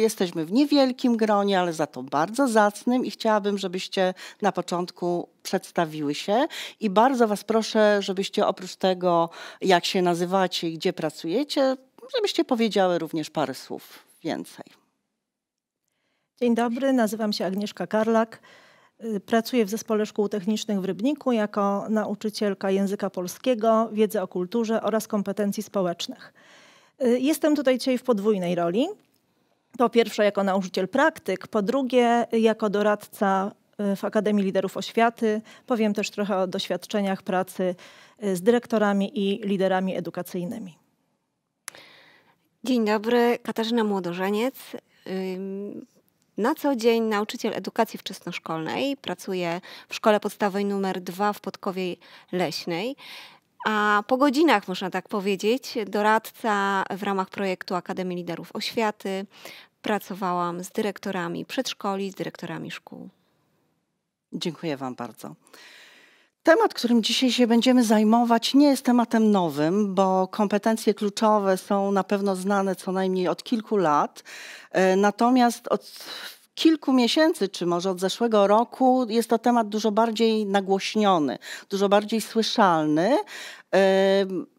Jesteśmy w niewielkim gronie, ale za to bardzo zacnym i chciałabym, żebyście na początku przedstawiły się i bardzo Was proszę, żebyście oprócz tego, jak się nazywacie i gdzie pracujecie, żebyście powiedziały również parę słów więcej. Dzień dobry, nazywam się Agnieszka Karlak. Pracuję w Zespole Szkół Technicznych w Rybniku jako nauczycielka języka polskiego, wiedzy o kulturze oraz kompetencji społecznych. Jestem tutaj dzisiaj w podwójnej roli. Po pierwsze jako nauczyciel praktyk, po drugie jako doradca e, w Akademii Liderów Oświaty. Powiem też trochę o doświadczeniach pracy e, z dyrektorami i liderami edukacyjnymi. Dzień dobry, Katarzyna Młodożeniec. Na co dzień nauczyciel edukacji wczesnoszkolnej, pracuję w szkole podstawowej numer 2 w Podkowie Leśnej. A po godzinach, można tak powiedzieć, doradca w ramach projektu Akademii Liderów Oświaty pracowałam z dyrektorami przedszkoli, z dyrektorami szkół. Dziękuję Wam bardzo. Temat, którym dzisiaj się będziemy zajmować, nie jest tematem nowym, bo kompetencje kluczowe są na pewno znane co najmniej od kilku lat. E, natomiast od kilku miesięcy, czy może od zeszłego roku, jest to temat dużo bardziej nagłośniony, dużo bardziej słyszalny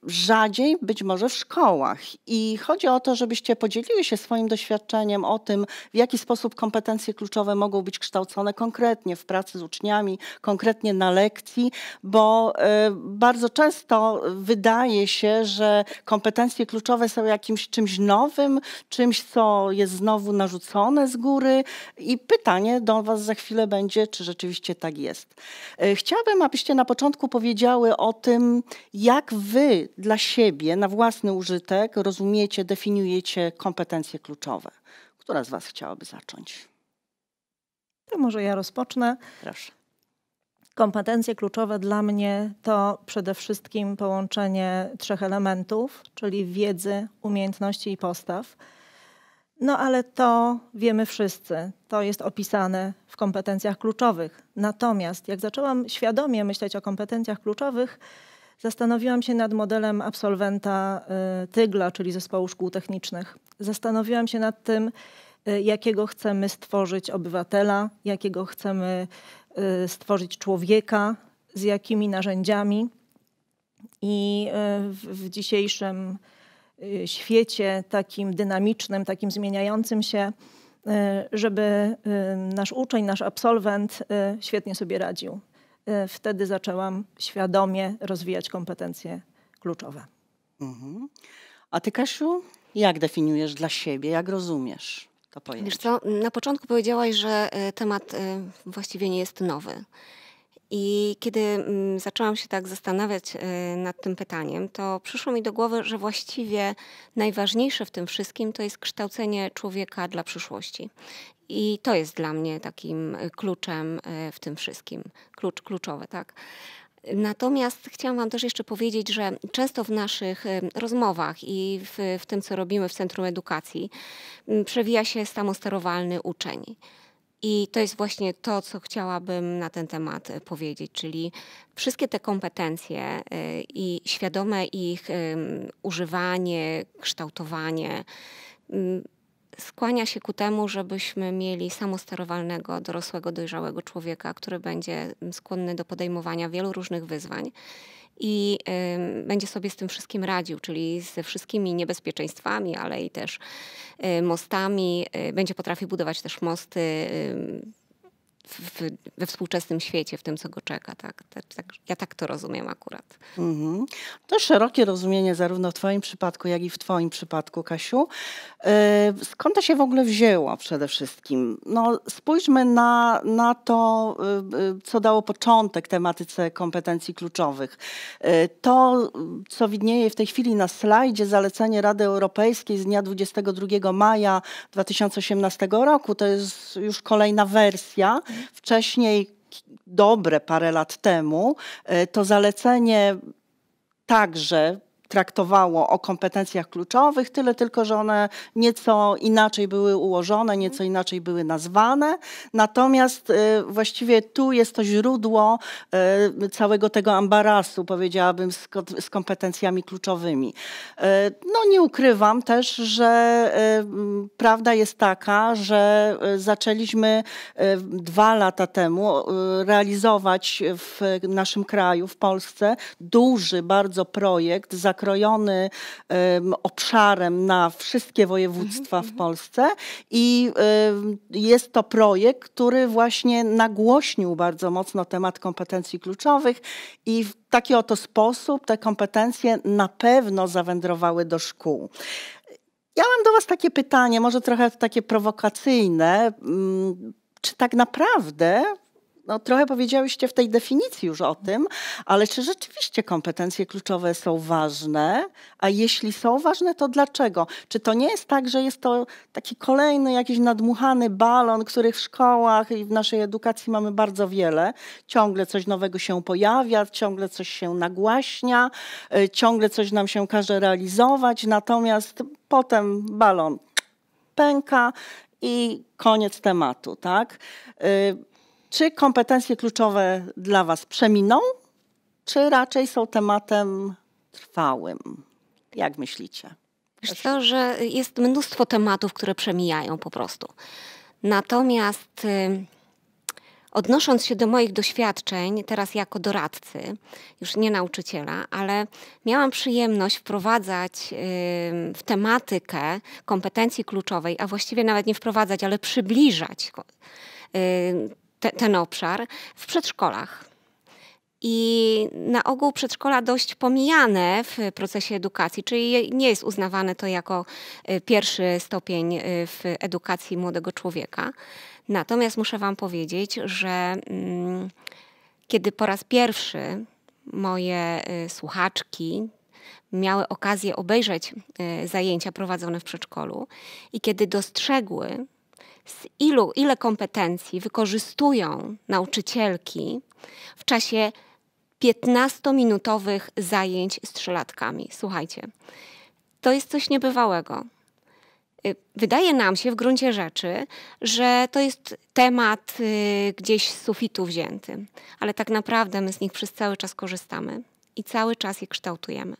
rzadziej być może w szkołach. I chodzi o to, żebyście podzieliły się swoim doświadczeniem o tym, w jaki sposób kompetencje kluczowe mogą być kształcone konkretnie w pracy z uczniami, konkretnie na lekcji, bo e, bardzo często wydaje się, że kompetencje kluczowe są jakimś czymś nowym, czymś, co jest znowu narzucone z góry. I pytanie do Was za chwilę będzie, czy rzeczywiście tak jest. E, chciałabym, abyście na początku powiedziały o tym, jak wy dla siebie na własny użytek rozumiecie, definiujecie kompetencje kluczowe? Która z was chciałaby zacząć? To może ja rozpocznę. Proszę. Kompetencje kluczowe dla mnie to przede wszystkim połączenie trzech elementów, czyli wiedzy, umiejętności i postaw. No ale to wiemy wszyscy, to jest opisane w kompetencjach kluczowych. Natomiast jak zaczęłam świadomie myśleć o kompetencjach kluczowych, Zastanowiłam się nad modelem absolwenta y, Tygla, czyli Zespołu Szkół Technicznych. Zastanowiłam się nad tym, y, jakiego chcemy stworzyć obywatela, jakiego chcemy y, stworzyć człowieka, z jakimi narzędziami. I w dzisiejszym świecie takim dynamicznym, takim zmieniającym się, żeby nasz uczeń, nasz absolwent świetnie sobie radził. Y, wtedy zaczęłam świadomie rozwijać kompetencje kluczowe. Mhm. A ty, Kasiu, jak definiujesz dla siebie, jak rozumiesz to pojęcie? Wiesz co, na początku powiedziałaś, że y, temat y, właściwie nie jest nowy. I kiedy mm, zaczęłam się tak zastanawiać y, nad tym pytaniem, to przyszło mi do głowy, że właściwie najważniejsze w tym wszystkim to jest kształcenie człowieka dla przyszłości. I to jest dla mnie takim y, kluczem y, w tym wszystkim. Klucz kluczowy, tak. Natomiast chciałam Wam też jeszcze powiedzieć, że często w naszych rozmowach i w, w tym, co robimy w Centrum Edukacji, mm, przewija się samosterowalny uczeń. I to jest właśnie to, co chciałabym na ten temat e, powiedzieć, czyli wszystkie te kompetencje e, i świadome ich używanie, kształtowanie skłania się ku temu, żebyśmy mieli samosterowalnego, dorosłego, dojrzałego człowieka, który będzie skłonny do podejmowania wielu różnych wyzwań i będzie sobie z tym wszystkim radził, czyli ze wszystkimi niebezpieczeństwami, ale i też e, mostami. E, będzie potrafił budować też mosty w, we współczesnym świecie, w tym, co go czeka. Tak, tak, tak ja tak to rozumiem akurat. Mhm. To szerokie rozumienie zarówno w Twoim przypadku, jak i w Twoim przypadku, Kasiu. Y, skąd to się w ogóle wzięło przede wszystkim? No, spójrzmy na, na to, y, y, co dało początek tematyce kompetencji kluczowych. To, co widnieje w tej chwili na slajdzie, zalecenie Rady Europejskiej z dnia 22 maja 2018 roku, to jest już kolejna wersja. Wcześniej, dobre parę lat temu, e, to zalecenie także traktowało o kompetencjach kluczowych, tyle tylko, że one nieco inaczej były ułożone, nieco inaczej były nazwane. Natomiast y, właściwie tu jest to źródło y, całego tego ambarasu, powiedziałabym, z kompetencjami kluczowymi. Y, no nie ukrywam też, że prawda jest taka, że zaczęliśmy dwa lata temu realizować w naszym kraju, w Polsce, duży bardzo projekt zakrojony obszarem na wszystkie województwa mhm, w mhm. Polsce i jest to projekt, który właśnie nagłośnił bardzo mocno temat kompetencji kluczowych i w taki oto sposób te kompetencje na pewno zawędrowały do szkół. Ja mam do Was takie pytanie, może trochę takie prowokacyjne. Mm, czy tak naprawdę no, trochę powiedziałyście w tej definicji już o tym, ale czy rzeczywiście kompetencje kluczowe są ważne? A jeśli są ważne, to dlaczego? Czy to nie jest tak, że jest to taki kolejny jakiś nadmuchany balon, których w szkołach i w naszej edukacji mamy bardzo wiele? Ciągle coś nowego się pojawia, ciągle coś się nagłaśnia, y, ciągle coś nam się każe realizować, natomiast potem balon pęka i koniec tematu, tak? Y, czy kompetencje kluczowe dla Was przeminą, czy raczej są tematem trwałym? Jak myślicie? Wiesz co, że jest mnóstwo tematów, które przemijają po prostu. Natomiast y, odnosząc się do moich doświadczeń, teraz jako doradcy, już nie nauczyciela, ale miałam przyjemność wprowadzać y, w tematykę kompetencji kluczowej, a właściwie nawet nie wprowadzać, ale przybliżać y, te, ten obszar w przedszkolach. I na ogół przedszkola dość pomijane w procesie edukacji, czyli nie jest uznawane to jako y, pierwszy stopień y, w edukacji młodego człowieka. Natomiast muszę Wam powiedzieć, że mm, kiedy po raz pierwszy moje y, słuchaczki miały okazję obejrzeć zajęcia prowadzone w przedszkolu i kiedy dostrzegły, z ilu, ile kompetencji wykorzystują nauczycielki w czasie 15-minutowych zajęć z trzylatkami? Słuchajcie, to jest coś niebywałego. Y, wydaje nam się w gruncie rzeczy, że to jest temat y, gdzieś z sufitu wzięty, ale tak naprawdę my z nich przez cały czas korzystamy i cały czas je kształtujemy.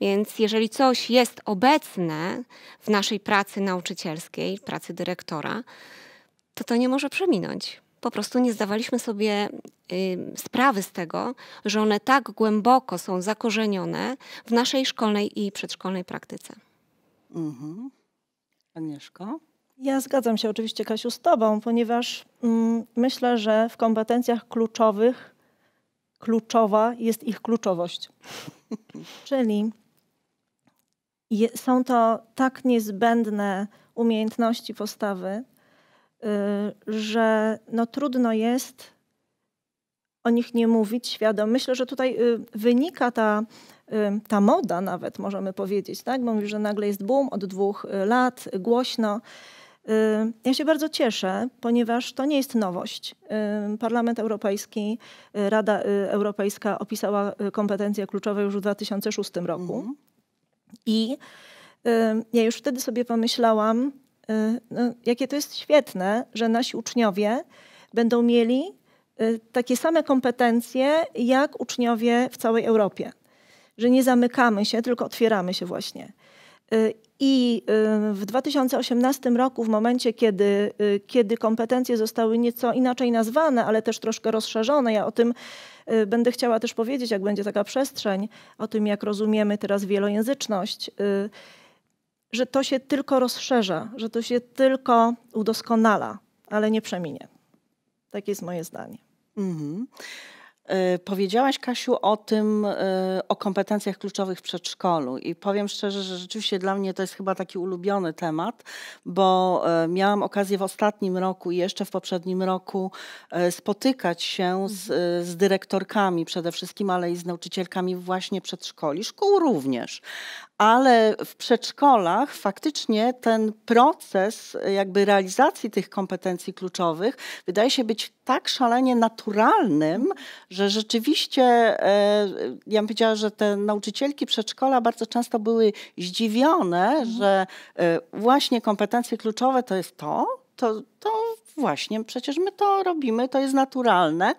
Więc jeżeli coś jest obecne w naszej pracy nauczycielskiej, pracy dyrektora, to to nie może przeminąć. Po prostu nie zdawaliśmy sobie y, sprawy z tego, że one tak głęboko są zakorzenione w naszej szkolnej i przedszkolnej praktyce. Mhm. Agnieszko? Ja zgadzam się oczywiście, Kasiu, z Tobą, ponieważ mm, myślę, że w kompetencjach kluczowych kluczowa jest ich kluczowość. Czyli są to tak niezbędne umiejętności postawy, y, że no trudno jest o nich nie mówić świadom. Myślę, że tutaj y, wynika ta, y, ta moda nawet, możemy powiedzieć, tak? bo mówi, że nagle jest boom od dwóch lat, głośno. Ja się bardzo cieszę, ponieważ to nie jest nowość. Parlament Europejski, Rada Europejska opisała kompetencje kluczowe już w 2006 roku. Mm -hmm. I ja już wtedy sobie pomyślałam, y, no, jakie to jest świetne, że nasi uczniowie będą mieli y, takie same kompetencje jak uczniowie w całej Europie. Że nie zamykamy się, tylko otwieramy się właśnie. Y, i y, w 2018 roku, w momencie, kiedy, y, kiedy kompetencje zostały nieco inaczej nazwane, ale też troszkę rozszerzone, ja o tym y, będę chciała też powiedzieć, jak będzie taka przestrzeń, o tym, jak rozumiemy teraz wielojęzyczność, że to się tylko rozszerza, że to się tylko udoskonala, ale nie przeminie. Takie jest moje zdanie. Mm -hmm. Y, powiedziałaś, Kasiu, o tym, y, o kompetencjach kluczowych w przedszkolu i powiem szczerze, że rzeczywiście dla mnie to jest chyba taki ulubiony temat, bo y, miałam okazję w ostatnim roku i jeszcze w poprzednim roku spotykać się z, mhm. z dyrektorkami przede wszystkim, ale i z nauczycielkami właśnie przedszkoli, szkół również, ale w przedszkolach faktycznie ten proces jakby realizacji tych kompetencji kluczowych wydaje się być tak szalenie naturalnym, że rzeczywiście e, ja bym powiedziała, że te nauczycielki przedszkola bardzo często były zdziwione, mhm. że e, właśnie kompetencje kluczowe to jest to, to, to właśnie przecież my to robimy, to jest naturalne.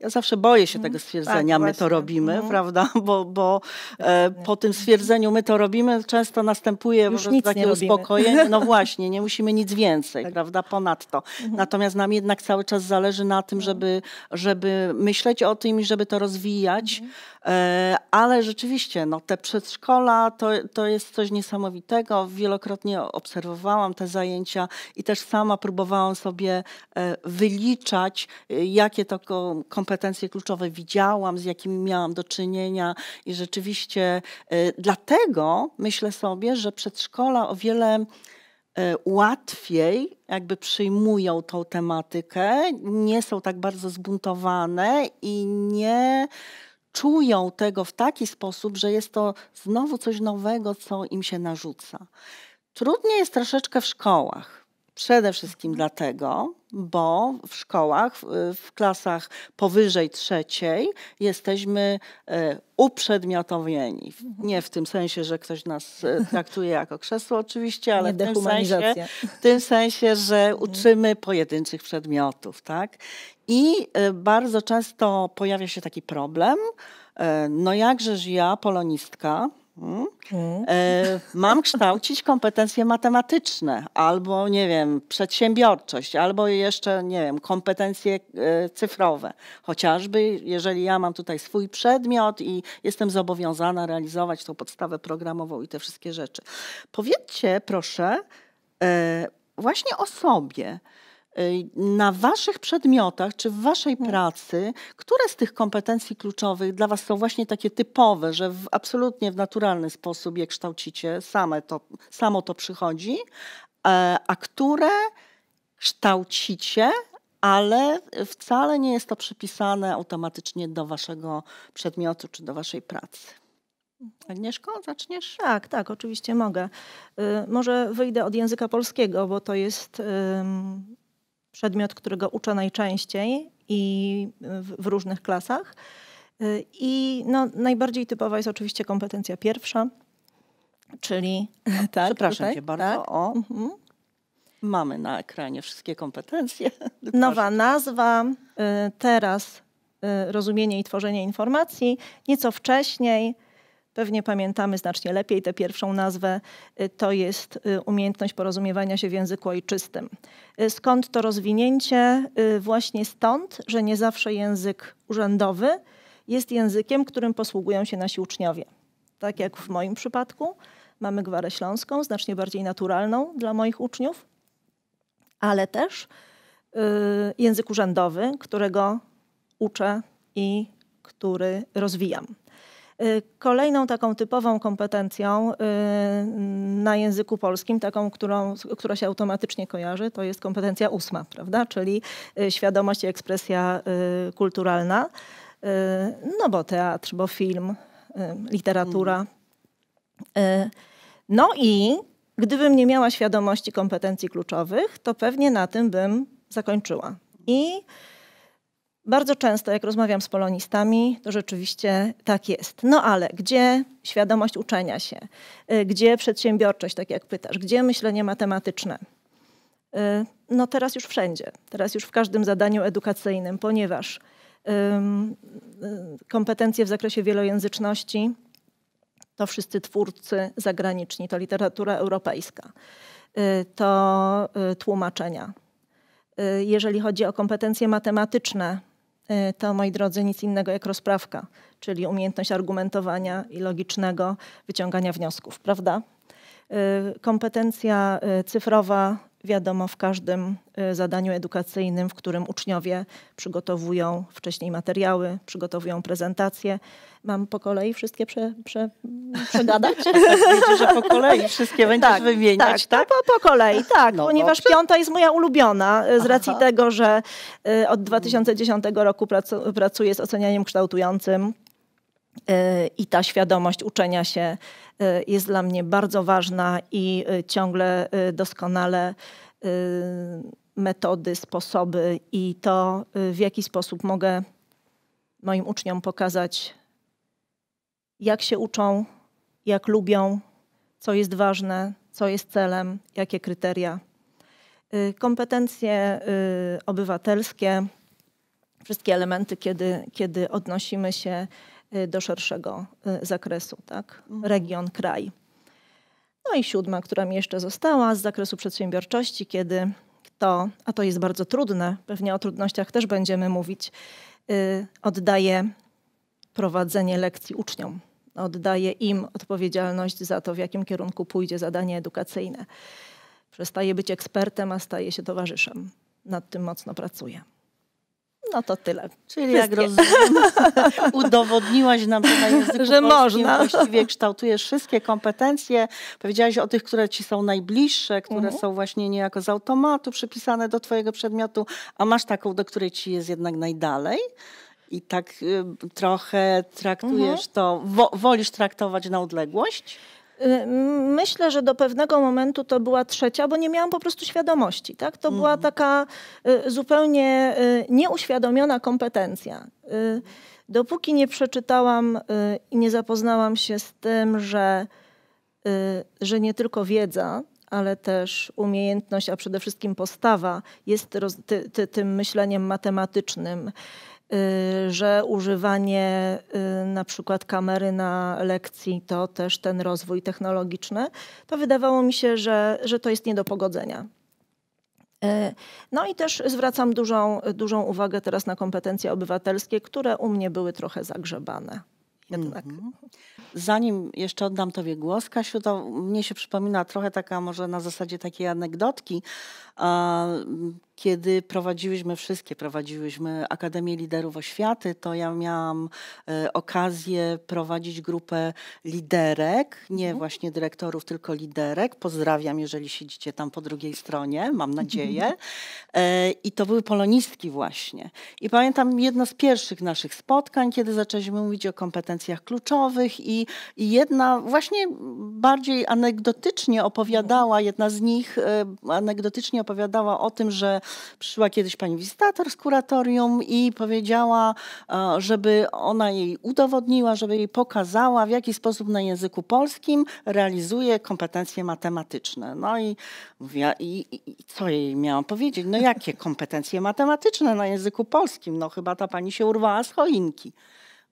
Ja zawsze boję się mm. tego stwierdzenia, tak, my właśnie. to robimy, mhm. prawda? Bo, bo e, po tym stwierdzeniu my to robimy często następuje Już nic takie uspokojenie. No właśnie, nie musimy nic więcej, tak. prawda? Ponadto. Mm. Natomiast nam jednak cały czas zależy na tym, no. żeby, żeby myśleć o tym i żeby to rozwijać. Mhm. E, ale rzeczywiście, no, te przedszkola to, to jest coś niesamowitego. Wielokrotnie obserwowałam te zajęcia i też sama próbowałam sobie e, wyliczać, e, jakie to kompetencje kompetencje kluczowe widziałam, z jakimi miałam do czynienia i rzeczywiście y, dlatego myślę sobie, że przedszkola o wiele y, łatwiej jakby przyjmują tą tematykę, nie są tak bardzo zbuntowane i nie czują tego w taki sposób, że jest to znowu coś nowego, co im się narzuca. Trudniej jest troszeczkę w szkołach. Przede wszystkim dlatego, bo w szkołach, w klasach powyżej trzeciej jesteśmy e, uprzedmiotowieni. Mhm. Nie w tym sensie, że ktoś nas e, traktuje jako krzesło oczywiście, ale w tym, sensie, w tym sensie, że mhm. uczymy pojedynczych przedmiotów. Tak? I e, bardzo często pojawia się taki problem, no jakżeż ja, polonistka, E, mam kształcić kompetencje matematyczne, albo nie wiem, przedsiębiorczość, albo jeszcze nie wiem, kompetencje e, cyfrowe. Chociażby jeżeli ja mam tutaj swój przedmiot i jestem zobowiązana realizować tą podstawę programową i te wszystkie rzeczy. Powiedzcie proszę e, właśnie o sobie. Y, na waszych przedmiotach czy w waszej hmm. pracy, które z tych kompetencji kluczowych dla was są właśnie takie typowe, że w absolutnie w naturalny sposób je kształcicie, same to, samo to przychodzi, e, a które kształcicie, ale wcale nie jest to przypisane automatycznie do waszego przedmiotu czy do waszej pracy. Agnieszko, zaczniesz? Tak, tak, oczywiście mogę. Y, może wyjdę od języka polskiego, bo to jest przedmiot, którego uczę najczęściej i y, w, w różnych klasach. Y, I no, najbardziej typowa jest oczywiście kompetencja pierwsza, czyli. No, tak, przepraszam tutaj, cię bardzo. Tak? O, mhm. Mamy na ekranie wszystkie kompetencje. Nowa nazwa, y, teraz rozumienie i tworzenie informacji, nieco wcześniej Pewnie pamiętamy znacznie lepiej tę pierwszą nazwę. Y, to jest y, umiejętność porozumiewania się w języku ojczystym. Y, skąd to rozwinięcie? Właśnie stąd, że nie zawsze język urzędowy jest językiem, którym posługują się nasi uczniowie. Tak jak w moim przypadku, mamy gwarę śląską, znacznie bardziej naturalną dla moich uczniów, ale też język urzędowy, którego uczę i który rozwijam. Y, kolejną taką typową kompetencją y, na języku polskim, taką, którą, która się automatycznie kojarzy, to jest kompetencja ósma, prawda? czyli y, świadomość i ekspresja kulturalna, no bo teatr, bo film, literatura. Mhm. No i gdybym nie miała świadomości kompetencji kluczowych, to pewnie na tym bym zakończyła. I bardzo często, jak rozmawiam z polonistami, to rzeczywiście tak jest. No ale gdzie świadomość uczenia się? Y, gdzie przedsiębiorczość, tak jak pytasz? Gdzie myślenie matematyczne? Y, no teraz już wszędzie, teraz już w każdym zadaniu edukacyjnym, ponieważ y, kompetencje w zakresie wielojęzyczności to wszyscy twórcy zagraniczni, to literatura europejska, to tłumaczenia. Jeżeli chodzi o kompetencje matematyczne, E, to moi drodzy nic innego jak rozprawka, czyli umiejętność argumentowania i logicznego wyciągania wniosków, prawda? E, kompetencja e, cyfrowa wiadomo w każdym y, zadaniu edukacyjnym, w którym uczniowie przygotowują wcześniej materiały, przygotowują prezentacje. Mam po kolei wszystkie prze, prze, mm, przegadać? Wiecie, że po kolei wszystkie będziesz tak, wymieniać, tak? tak? Po, po, kolei, tak, no, ponieważ piąta jest moja ulubiona y, z racji Aha. tego, że y, od 2010 roku pracuję z ocenianiem kształtującym E, I ta świadomość uczenia się e, jest dla mnie bardzo ważna i e, ciągle doskonale metody, sposoby i to, w jaki sposób mogę moim uczniom pokazać, jak się uczą, jak lubią, co jest ważne, co jest celem, jakie kryteria. Kompetencje obywatelskie, wszystkie elementy, kiedy, kiedy odnosimy się Y, do szerszego y, zakresu, tak? Mhm. region, kraj. No i siódma, która mi jeszcze została z zakresu przedsiębiorczości, kiedy kto, a to jest bardzo trudne, pewnie o trudnościach też będziemy mówić, y, oddaje prowadzenie lekcji uczniom. Oddaje im odpowiedzialność za to, w jakim kierunku pójdzie zadanie edukacyjne. Przestaje być ekspertem, a staje się towarzyszem. Nad tym mocno pracuje. No to tyle. Czyli Wszystkie. jak rozumiem, udowodniłaś nam, że na języku że można. właściwie kształtujesz wszystkie kompetencje. Powiedziałaś o tych, które ci są najbliższe, które mhm. są właśnie niejako z automatu przypisane do twojego przedmiotu, a masz taką, do której ci jest jednak najdalej. I tak y, trochę traktujesz mhm. to, wo, wolisz traktować na odległość? Y, myślę, że do pewnego momentu to była trzecia, bo nie miałam po prostu świadomości. Tak? To mhm. była taka y, zupełnie y, nieuświadomiona kompetencja. Dopóki nie przeczytałam i nie zapoznałam się z tym, że, że nie tylko wiedza, ale też umiejętność, a przede wszystkim postawa jest roz, ty, ty, tym myśleniem matematycznym, Y, że używanie y, na przykład kamery na lekcji to też ten rozwój technologiczny, to wydawało mi się, że, że to jest nie do pogodzenia. Y, no i też zwracam dużą, dużą uwagę teraz na kompetencje obywatelskie, które u mnie były trochę zagrzebane. Jednak. Mhm. Zanim jeszcze oddam Tobie głos, Kasiu, to mnie się przypomina trochę taka może na zasadzie takiej anegdotki kiedy prowadziłyśmy wszystkie, prowadziłyśmy Akademię Liderów Oświaty, to ja miałam e, okazję prowadzić grupę liderek, nie mhm. właśnie dyrektorów, tylko liderek. Pozdrawiam, jeżeli siedzicie tam po drugiej stronie, mam nadzieję. Mhm. E, I to były polonistki właśnie. I pamiętam jedno z pierwszych naszych spotkań, kiedy zaczęliśmy mówić o kompetencjach kluczowych i, i jedna właśnie bardziej anegdotycznie opowiadała, jedna z nich e, anegdotycznie opowiadała o tym, że Przyszła kiedyś pani wizytator z kuratorium i powiedziała, e, żeby ona jej udowodniła, żeby jej pokazała, w jaki sposób na języku polskim realizuje kompetencje matematyczne. No i mówiła, i, i, co jej miałam powiedzieć? No jakie kompetencje matematyczne na języku polskim? No chyba ta pani się urwała z choinki.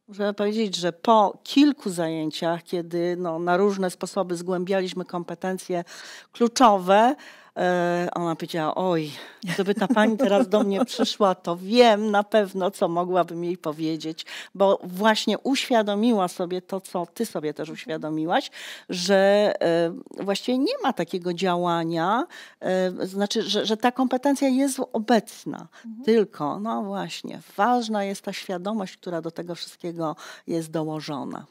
Muszę powiedzieć, że po kilku zajęciach, kiedy no, na różne sposoby zgłębialiśmy kompetencje kluczowe, E, ona powiedziała, oj, gdyby ta pani teraz do mnie przyszła, to wiem na pewno, co mogłabym jej powiedzieć, bo właśnie uświadomiła sobie to, co ty sobie też uświadomiłaś, że e, właściwie nie ma takiego działania, e, znaczy, że, że ta kompetencja jest obecna, mhm. tylko, no właśnie, ważna jest ta świadomość, która do tego wszystkiego jest dołożona.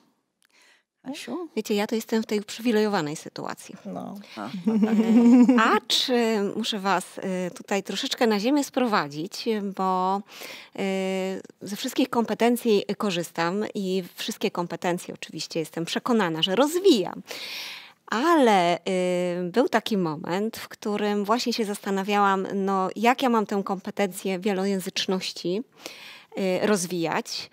Asiu? Wiecie, ja to jestem w tej uprzywilejowanej sytuacji. No. A, czy muszę Was y, tutaj troszeczkę na ziemię sprowadzić, bo y, ze wszystkich kompetencji korzystam i wszystkie kompetencje oczywiście jestem przekonana, że rozwijam. Ale y, był taki moment, w którym właśnie się zastanawiałam, no, jak ja mam tę kompetencję wielojęzyczności y, rozwijać.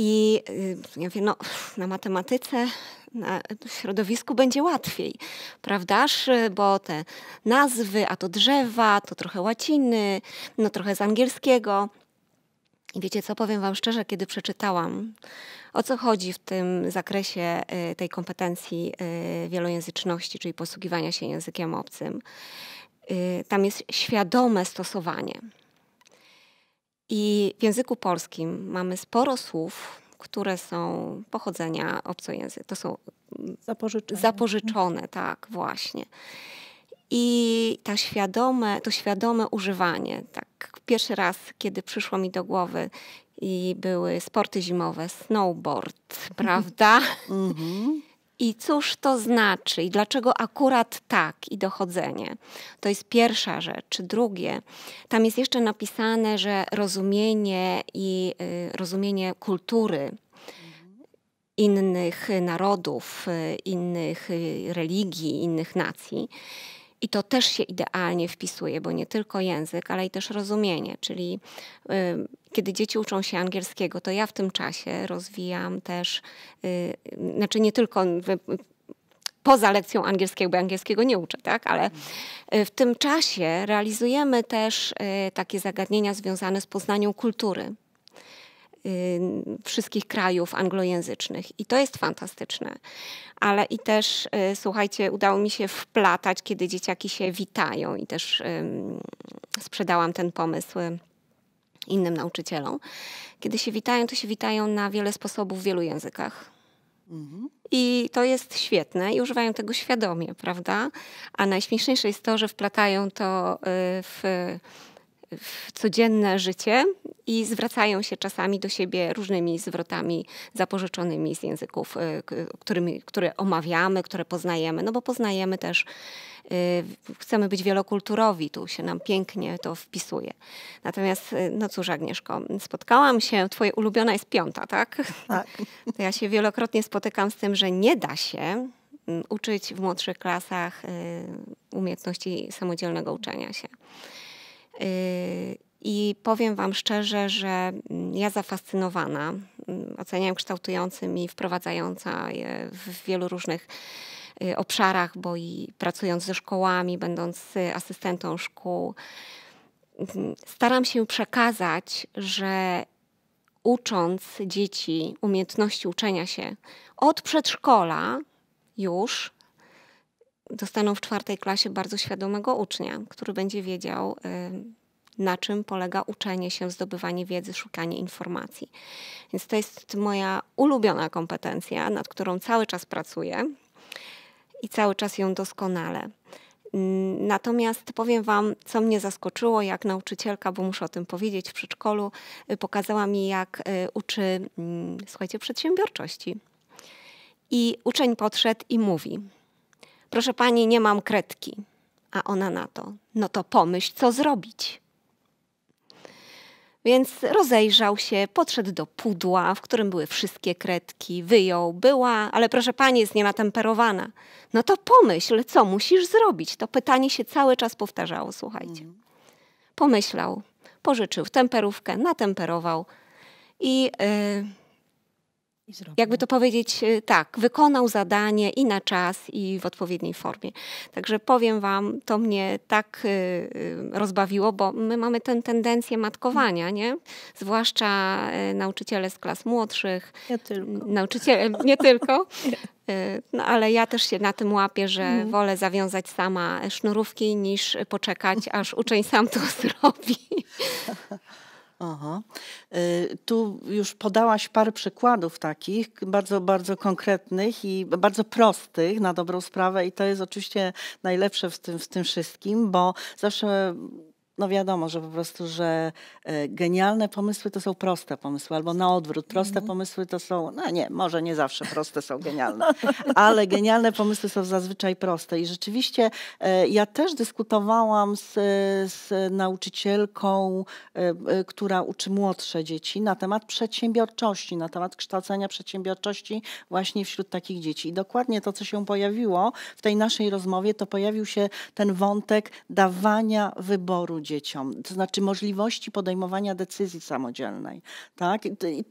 I y, ja mówię, no, na matematyce, na środowisku będzie łatwiej, prawdaż? Bo te nazwy, a to drzewa, to trochę łaciny, no trochę z angielskiego. I wiecie co, powiem Wam szczerze, kiedy przeczytałam, o co chodzi w tym zakresie y, tej kompetencji y, wielojęzyczności, czyli posługiwania się językiem obcym, tam jest świadome stosowanie i w języku polskim mamy sporo słów, które są pochodzenia obcojęzycznego. To są mm, zapożyczone. zapożyczone, mhm. tak, właśnie. I ta świadome, to świadome używanie, tak pierwszy raz, kiedy przyszło mi do głowy i były sporty zimowe, snowboard, prawda? Mhm. I cóż to znaczy i dlaczego akurat tak i dochodzenie? To jest pierwsza rzecz. Drugie, tam jest jeszcze napisane, że rozumienie i y, rozumienie kultury innych narodów, y, innych y, religii, innych nacji i to też się idealnie wpisuje, bo nie tylko język, ale i też rozumienie, czyli y, kiedy dzieci uczą się angielskiego, to ja w tym czasie rozwijam też, y, znaczy nie tylko poza lekcją angielskiego, bo angielskiego nie uczę, tak? Ale mhm. y, w tym czasie realizujemy też y, takie zagadnienia związane z poznaniem kultury Y, wszystkich krajów anglojęzycznych i to jest fantastyczne. Ale i też, y, słuchajcie, udało mi się wplatać, kiedy dzieciaki się witają i też y, sprzedałam ten pomysł innym nauczycielom. Kiedy się witają, to się witają na wiele sposobów w wielu językach. Mhm. I to jest świetne i używają tego świadomie, prawda? A najśmieszniejsze jest to, że wplatają to w w codzienne życie i zwracają się czasami do siebie różnymi zwrotami zapożyczonymi z języków, e, którymi, które omawiamy, które poznajemy, no bo poznajemy też, e, chcemy być wielokulturowi, tu się nam pięknie to wpisuje. Natomiast, e, no cóż Agnieszko, spotkałam się, twoje ulubiona jest piąta, tak? Tak. To ja się wielokrotnie spotykam z tym, że nie da się mm, uczyć w młodszych klasach umiejętności samodzielnego uczenia się. Yy, I powiem Wam szczerze, że mm, ja zafascynowana mm, oceniam kształtującym i wprowadzająca je w wielu różnych y, obszarach, bo i pracując ze szkołami, będąc asystentą szkół, mm, staram się przekazać, że ucząc dzieci umiejętności uczenia się od przedszkola już, dostaną w czwartej klasie bardzo świadomego ucznia, który będzie wiedział, y, na czym polega uczenie się, zdobywanie wiedzy, szukanie informacji. Więc to jest moja ulubiona kompetencja, nad którą cały czas pracuję i cały czas ją doskonale. Natomiast powiem Wam, co mnie zaskoczyło, jak nauczycielka, bo muszę o tym powiedzieć, w przedszkolu y, pokazała mi, jak y, uczy, mm, słuchajcie, przedsiębiorczości. I uczeń podszedł i mówi – Proszę pani, nie mam kredki. A ona na to, no to pomyśl, co zrobić. Więc rozejrzał się, podszedł do pudła, w którym były wszystkie kredki, wyjął, była, ale proszę pani, jest niematemperowana. No to pomyśl, co musisz zrobić. To pytanie się cały czas powtarzało, słuchajcie. Mhm. Pomyślał, pożyczył temperówkę, natemperował i. Yy, jakby to powiedzieć y, tak, wykonał zadanie i na czas, i w odpowiedniej formie. Także powiem Wam, to mnie tak y, y, rozbawiło, bo my mamy tę tendencję matkowania, nie? Zwłaszcza nauczyciele z klas młodszych. Nie tylko. Nauczyciele, nie tylko. No, ale ja też się na tym łapię, że mhm. wolę zawiązać sama sznurówki niż poczekać, aż uczeń sam to zrobi. Aha. Y, tu już podałaś parę przykładów takich bardzo, bardzo konkretnych i bardzo prostych na dobrą sprawę i to jest oczywiście najlepsze w tym, w tym wszystkim, bo zawsze no wiadomo, że po prostu, że e, genialne pomysły to są proste pomysły, albo na odwrót, proste mhm. pomysły to są, no nie, może nie zawsze proste są genialne, no, no. ale genialne pomysły są zazwyczaj proste. I rzeczywiście e, ja też dyskutowałam z, z nauczycielką, e, która uczy młodsze dzieci na temat przedsiębiorczości, na temat kształcenia przedsiębiorczości właśnie wśród takich dzieci. I dokładnie to, co się pojawiło w tej naszej rozmowie, to pojawił się ten wątek dawania wyboru dzieciom, to znaczy możliwości podejmowania decyzji samodzielnej. Tak?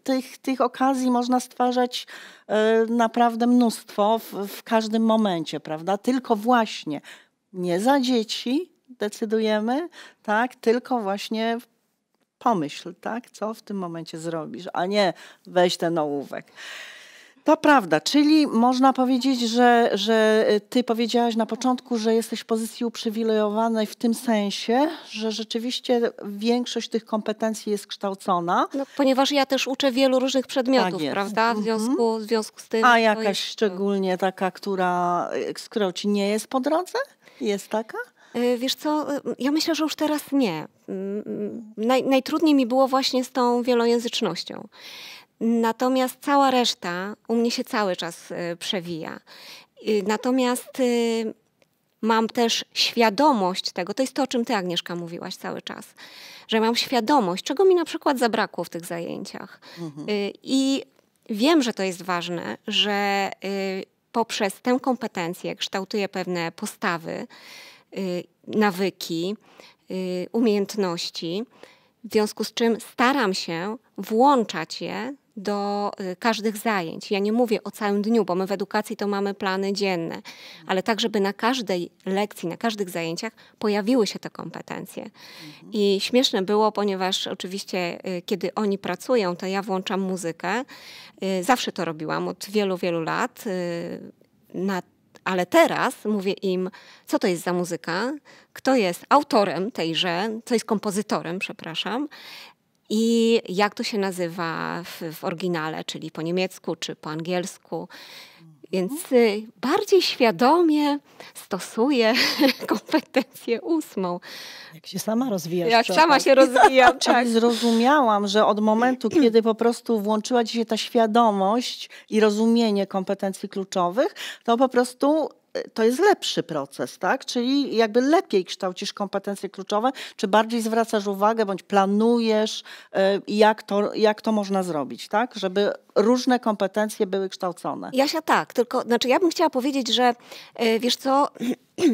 tych, tych okazji można stwarzać e, naprawdę mnóstwo w, w każdym momencie, prawda? Tylko właśnie nie za dzieci decydujemy, tak? tylko właśnie pomyśl, tak? co w tym momencie zrobisz, a nie weź ten ołówek. To prawda, czyli można powiedzieć, że, że e, ty powiedziałaś na początku, że jesteś w pozycji uprzywilejowanej w tym sensie, że rzeczywiście większość tych kompetencji jest kształcona. No, ponieważ ja też uczę wielu różnych przedmiotów, tak prawda? W mhm. związku, w związku z tym. A jakaś jest... E, szczególnie taka, która, e, z ci nie jest po drodze? Jest taka? Wiesz co, ja myślę, że już teraz nie. Mm, mm, naj, najtrudniej mi było właśnie z tą wielojęzycznością. Natomiast cała reszta u mnie się cały czas y, przewija. Y, natomiast y, mam też świadomość tego, to jest to, o czym ty, Agnieszka, mówiłaś cały czas, że mam świadomość, czego mi na przykład zabrakło w tych zajęciach. Mhm. I wiem, że to jest ważne, że poprzez tę kompetencję kształtuję pewne postawy, nawyki, umiejętności, w związku z czym staram się włączać je do y, każdych zajęć. Ja nie mówię o całym dniu, bo my w edukacji to mamy plany dzienne, ale tak, żeby na każdej lekcji, na każdych zajęciach pojawiły się te kompetencje. Mhm. I śmieszne było, ponieważ oczywiście, y, kiedy oni pracują, to ja włączam muzykę. Y, zawsze to robiłam od wielu, wielu lat. Na ale teraz mówię im, co to jest za muzyka, kto jest autorem tejże, co jest kompozytorem, przepraszam, i jak to się nazywa w, w oryginale, czyli po niemiecku czy po angielsku. Mhm. Więc y, bardziej świadomie stosuję kompetencję ósmą. Jak się sama rozwijasz. Jak sama tak. się rozwijam. Czyli tak. zrozumiałam, że od momentu, kiedy po prostu włączyła ci się ta świadomość i rozumienie kompetencji kluczowych, to po prostu to jest lepszy proces, tak? Czyli jakby lepiej kształcisz kompetencje kluczowe, czy bardziej zwracasz uwagę, bądź planujesz, y, jak to, jak to można zrobić, tak? Żeby różne kompetencje były kształcone. się tak, tylko, znaczy ja bym chciała powiedzieć, że y, wiesz co,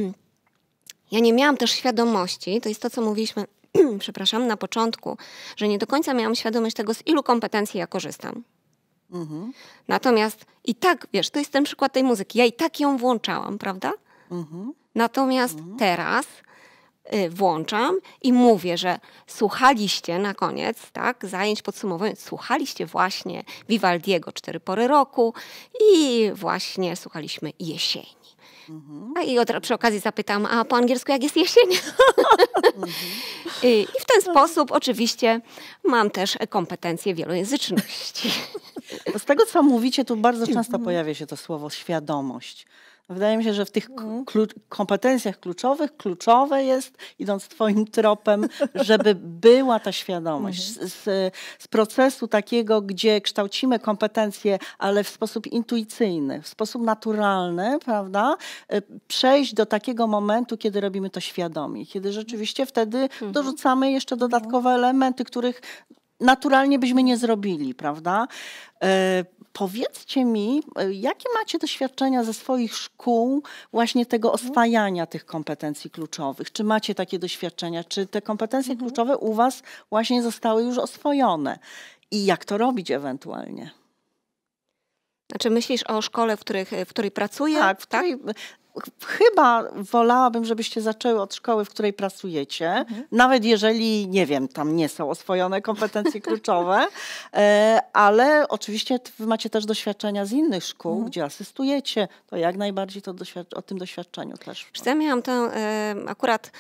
ja nie miałam też świadomości, to jest to, co mówiliśmy przepraszam, na początku, że nie do końca miałam świadomość tego, z ilu kompetencji ja korzystam. Mhm. Natomiast i tak, wiesz, to jest ten przykład tej muzyki. Ja i tak ją włączałam, prawda? Mhm. Natomiast mhm. teraz y, włączam i mówię, że słuchaliście na koniec, tak, zajęć podsumowując, słuchaliście właśnie Vivaldiego Cztery Pory Roku i właśnie słuchaliśmy jesień. Mhm. A i od, przy okazji zapytam, a po angielsku jak jest jesień? Mhm. I, w ten sposób oczywiście mam też kompetencje wielojęzyczności. No z tego, co mówicie, tu bardzo mhm. często pojawia się to słowo świadomość. Wydaje mi się, że w tych mhm. kompetencjach kluczowych kluczowe jest, idąc Twoim tropem, żeby była ta świadomość mhm. z, z, z, procesu takiego, gdzie kształcimy kompetencje, ale w sposób intuicyjny, w sposób naturalny, prawda? Y, przejść do takiego momentu, kiedy robimy to świadomie, kiedy rzeczywiście wtedy mhm. dorzucamy jeszcze dodatkowe no. elementy, których naturalnie byśmy nie zrobili, prawda? Y, Powiedzcie mi, e, jakie macie doświadczenia ze swoich szkół właśnie tego mhm. oswajania tych kompetencji kluczowych? Czy macie takie doświadczenia? Czy te kompetencje mhm. kluczowe u Was właśnie zostały już oswojone? I jak to robić ewentualnie? Znaczy myślisz o szkole, w, których, w której pracuję? Tak, w tak? której, tak? chyba wolałabym, żebyście zaczęły od szkoły, w której pracujecie, mhm. nawet jeżeli, nie wiem, tam nie są oswojone kompetencje kluczowe, e, ale oczywiście wy macie też doświadczenia z innych szkół, mhm. gdzie asystujecie, to jak najbardziej to o tym doświadczeniu też. Czy ja miałam tę e, akurat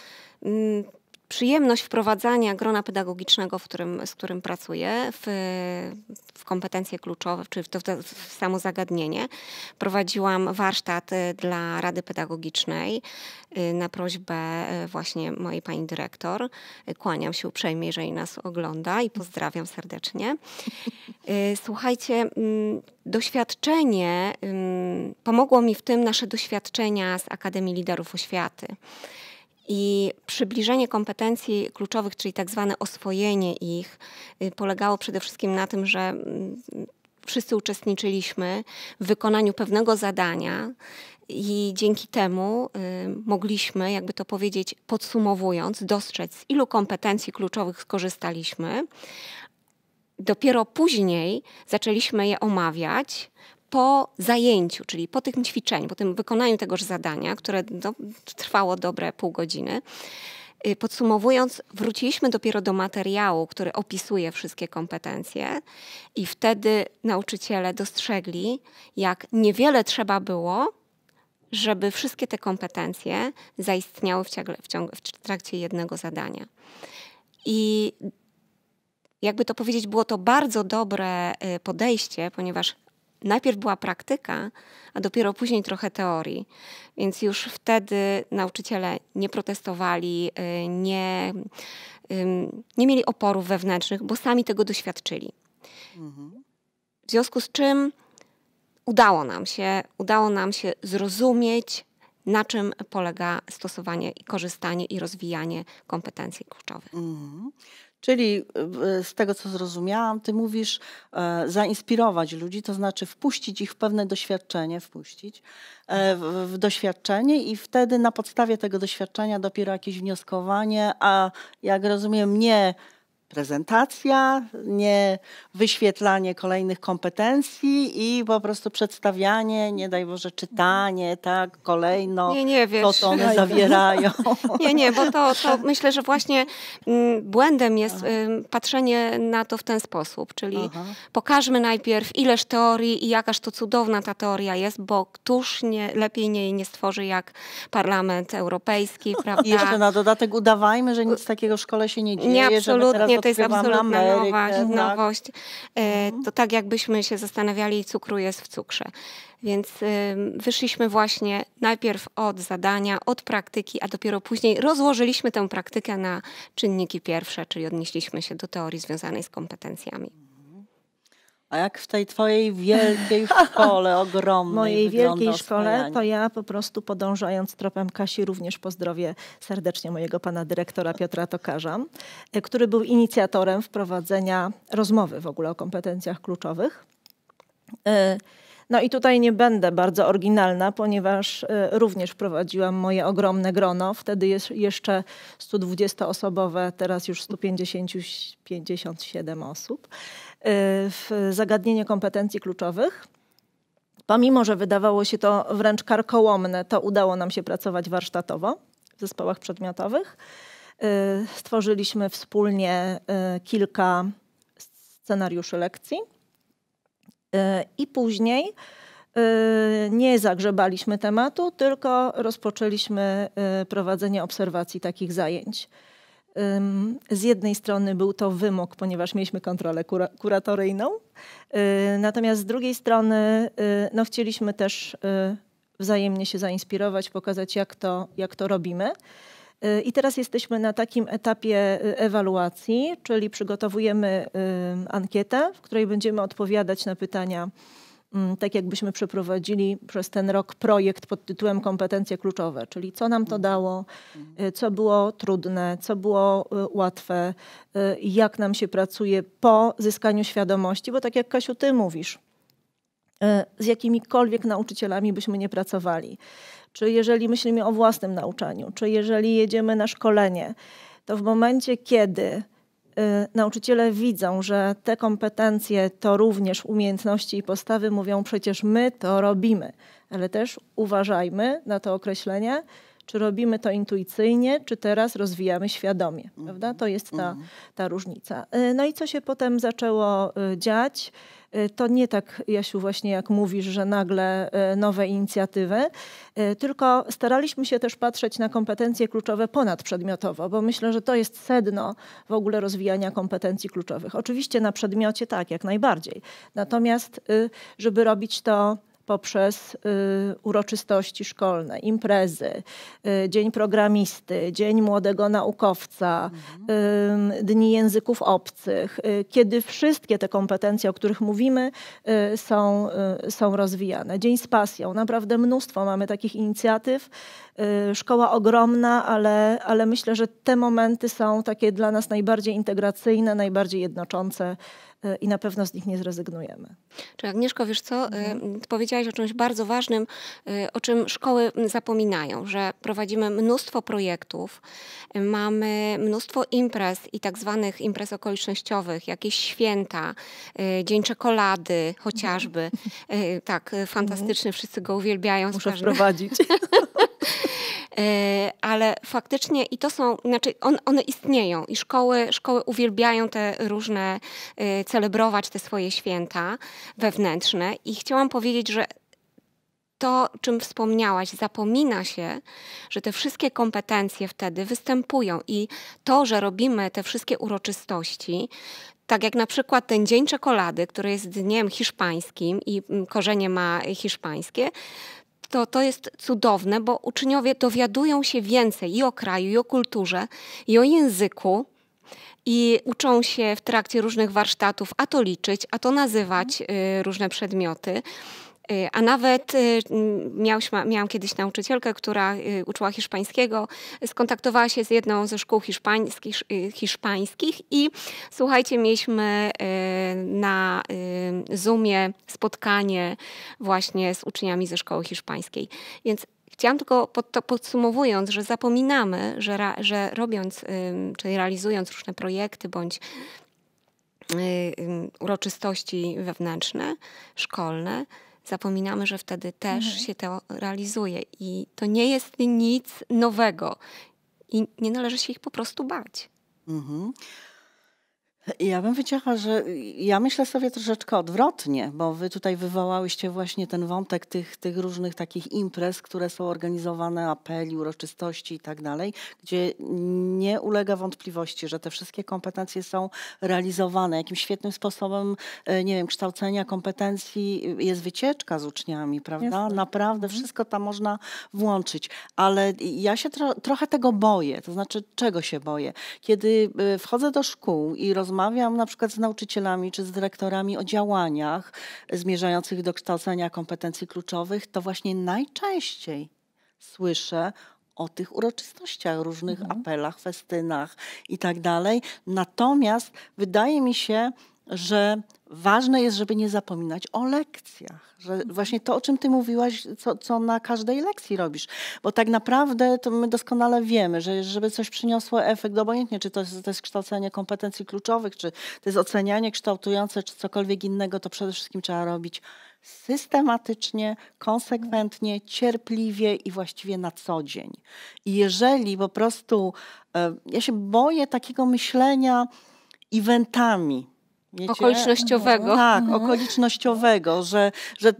mm, przyjemność wprowadzania grona pedagogicznego, w którym, z którym pracuję, w, w kompetencje kluczowe, czy w, to, w samo zagadnienie. Prowadziłam warsztat y, dla Rady Pedagogicznej y, na prośbę y, właśnie mojej pani dyrektor. Kłaniam się uprzejmie, jeżeli nas ogląda i pozdrawiam serdecznie. Słuchajcie, mm, doświadczenie, mm, pomogło mi w tym nasze doświadczenia z Akademii Liderów Oświaty. I przybliżenie kompetencji kluczowych, czyli tak zwane oswojenie ich, y, polegało przede wszystkim na tym, że mm, wszyscy uczestniczyliśmy w wykonaniu pewnego zadania i dzięki temu y, mogliśmy, jakby to powiedzieć, podsumowując, dostrzec, z ilu kompetencji kluczowych skorzystaliśmy. Dopiero później zaczęliśmy je omawiać, po zajęciu, czyli po tym ćwiczeniu, po tym wykonaniu tegoż zadania, które do, no, trwało dobre pół godziny, y, Podsumowując, wróciliśmy dopiero do materiału, który opisuje wszystkie kompetencje, i wtedy nauczyciele dostrzegli, jak niewiele trzeba było, żeby wszystkie te kompetencje zaistniały w, ciągle, w, ciąg- w trakcie jednego zadania. I jakby to powiedzieć, było to bardzo dobre y, podejście, ponieważ najpierw była praktyka, a dopiero później trochę teorii. Więc już wtedy nauczyciele nie protestowali, y, nie, nie mieli oporów wewnętrznych, bo sami tego doświadczyli. Mhm. W związku z czym udało nam się, udało nam się zrozumieć, na czym polega stosowanie i korzystanie i rozwijanie kompetencji kluczowych. Mm. Czyli e, e, z tego, co zrozumiałam, ty mówisz e, zainspirować ludzi, to znaczy wpuścić ich w pewne doświadczenie, wpuścić w doświadczenie i wtedy na podstawie tego doświadczenia dopiero jakieś wnioskowanie, a jak rozumiem nie prezentacja, nie wyświetlanie kolejnych kompetencji i po prostu przedstawianie, nie daj Boże, czytanie, tak, kolejno, nie, nie, wiesz, co one zawierają. Nie, nie, bo to, to myślę, że właśnie mm, błędem jest patrzenie na to w ten sposób, czyli Aha. pokażmy najpierw ileż teorii i jakaż to cudowna ta teoria jest, bo któż nie, lepiej jej nie stworzy jak Parlament Europejski, prawda? I jeszcze na dodatek udawajmy, że nic takiego w szkole się nie dzieje, nie, absolutnie, to jest absolutna nowość. Tak. nowość. E, mhm. To tak jakbyśmy się zastanawiali, cukru jest w cukrze. Więc y, wyszliśmy właśnie najpierw od zadania, od praktyki, a dopiero później rozłożyliśmy tę praktykę na czynniki pierwsze, czyli odnieśliśmy się do teorii związanej z kompetencjami. A jak w tej twojej wielkiej szkole, ogromnej w Mojej wielkiej szkole, to ja po prostu podążając tropem Kasi również pozdrowię serdecznie mojego pana dyrektora Piotra Tokarza, e, który był inicjatorem wprowadzenia rozmowy w ogóle o kompetencjach kluczowych. E, no i tutaj nie będę bardzo oryginalna, ponieważ e, również prowadziłam moje ogromne grono. Wtedy jest jeszcze 120-osobowe, teraz już 150-57 osób. Y, w zagadnienie kompetencji kluczowych. Pomimo, że wydawało się to wręcz karkołomne, to udało nam się pracować warsztatowo w zespołach przedmiotowych. Y, stworzyliśmy wspólnie y, kilka scenariuszy lekcji i później nie zagrzebaliśmy tematu, tylko rozpoczęliśmy prowadzenie obserwacji takich zajęć. Z jednej strony był to wymóg, ponieważ mieliśmy kontrolę kura kuratoryjną, y, natomiast z drugiej strony y, no, chcieliśmy też y, wzajemnie się zainspirować, pokazać jak to, jak to robimy. I teraz jesteśmy na takim etapie ewaluacji, czyli przygotowujemy ankietę, w której będziemy odpowiadać na pytania, Mm, tak jakbyśmy przeprowadzili przez ten rok projekt pod tytułem Kompetencje kluczowe, czyli co nam to mhm. dało, mhm. Y, co było trudne, co było y, łatwe, y, jak nam się pracuje po zyskaniu świadomości, bo tak jak Kasiu, ty mówisz, z jakimikolwiek nauczycielami byśmy nie pracowali, czy jeżeli myślimy o własnym nauczaniu, czy jeżeli jedziemy na szkolenie, to w momencie, kiedy Y, nauczyciele widzą, że te kompetencje to również umiejętności i postawy, mówią przecież my to robimy, ale też uważajmy na to określenie, czy robimy to intuicyjnie, czy teraz rozwijamy świadomie. Mhm. Prawda? To jest ta, mhm. ta różnica. Y, no i co się potem zaczęło y, dziać? E, to nie tak, Jasiu, właśnie jak mówisz, że nagle e, nowe inicjatywy, e, tylko staraliśmy się też patrzeć na kompetencje kluczowe ponadprzedmiotowo, bo myślę, że to jest sedno w ogóle rozwijania kompetencji kluczowych. Oczywiście na przedmiocie tak, jak najbardziej. Natomiast y, żeby robić to poprzez y, uroczystości szkolne, imprezy, y, Dzień Programisty, Dzień Młodego Naukowca, mhm. Dni Języków Obcych, y, kiedy wszystkie te kompetencje, o których mówimy, są, są rozwijane. Dzień z pasją, naprawdę mnóstwo mamy takich inicjatyw. Szkoła ogromna, ale, ale myślę, że te momenty są takie dla nas najbardziej integracyjne, najbardziej jednoczące i na pewno z nich nie zrezygnujemy. Czy Agnieszko, wiesz co, mhm. powiedziałaś o czymś bardzo ważnym, e, o czym szkoły mm, zapominają, że prowadzimy mnóstwo projektów, mamy mnóstwo imprez i tak zwanych imprez okolicznościowych, jakieś święta, e, Dzień Czekolady chociażby. Mhm. Tak, fantastyczny, mhm. wszyscy go uwielbiają. Muszę prowadzić. wprowadzić. E, ale faktycznie i to są, znaczy on, one istnieją i szkoły, szkoły uwielbiają te różne, e, celebrować te swoje święta wewnętrzne i chciałam powiedzieć, że to, czym wspomniałaś, zapomina się, że te wszystkie kompetencje wtedy występują i to, że robimy te wszystkie uroczystości, tak jak na przykład ten Dzień Czekolady, który jest dniem hiszpańskim i mm, korzenie ma hiszpańskie, to to jest cudowne, bo uczniowie dowiadują się więcej i o kraju, i o kulturze, i o języku, i uczą się w trakcie różnych warsztatów, a to liczyć, a to nazywać y, różne przedmioty. Y, a nawet y, miałyśmy, miałam kiedyś nauczycielkę, która y, uczyła hiszpańskiego, skontaktowała się z jedną ze szkół hiszpańskich, hiszpańskich i słuchajcie, mieliśmy na Zoomie spotkanie właśnie z uczniami ze szkoły hiszpańskiej. Więc Chciałam tylko pod to podsumowując, że zapominamy, że, ra, że robiąc, czyli realizując różne projekty bądź uroczystości wewnętrzne, szkolne, zapominamy, że wtedy też mhm. się to realizuje i to nie jest nic nowego i nie należy się ich po prostu bać. Mhm. Ja bym powiedziała, że ja myślę sobie troszeczkę odwrotnie, bo wy tutaj wywołałyście właśnie ten wątek tych, tych różnych takich imprez, które są organizowane, apeli, uroczystości i tak dalej, gdzie nie ulega wątpliwości, że te wszystkie kompetencje są realizowane. Jakimś świetnym sposobem, e, nie wiem, kształcenia kompetencji jest wycieczka z uczniami, prawda? Jest. Naprawdę mhm. wszystko tam można włączyć, ale ja się tro trochę tego boję, to znaczy czego się boję? Kiedy e, wchodzę do szkół i rozmawiam rozmawiam na przykład z nauczycielami czy z dyrektorami o działaniach zmierzających do kształcenia kompetencji kluczowych, to właśnie najczęściej słyszę o tych uroczystościach, różnych mhm. apelach, festynach i tak dalej. Natomiast wydaje mi się, że ważne jest, żeby nie zapominać o lekcjach, że mhm. właśnie to, o czym ty mówiłaś, co, co na każdej lekcji robisz, bo tak naprawdę to my doskonale wiemy, że żeby coś przyniosło efekt, obojętnie czy to jest, to jest kształcenie kompetencji kluczowych, czy to jest ocenianie kształtujące, czy cokolwiek innego, to przede wszystkim trzeba robić systematycznie, konsekwentnie, cierpliwie i właściwie na co dzień. I jeżeli po prostu, e, ja się boję takiego myślenia, eventami, Wiecie? Okolicznościowego. Mhm. Tak, mhm. okolicznościowego, że, że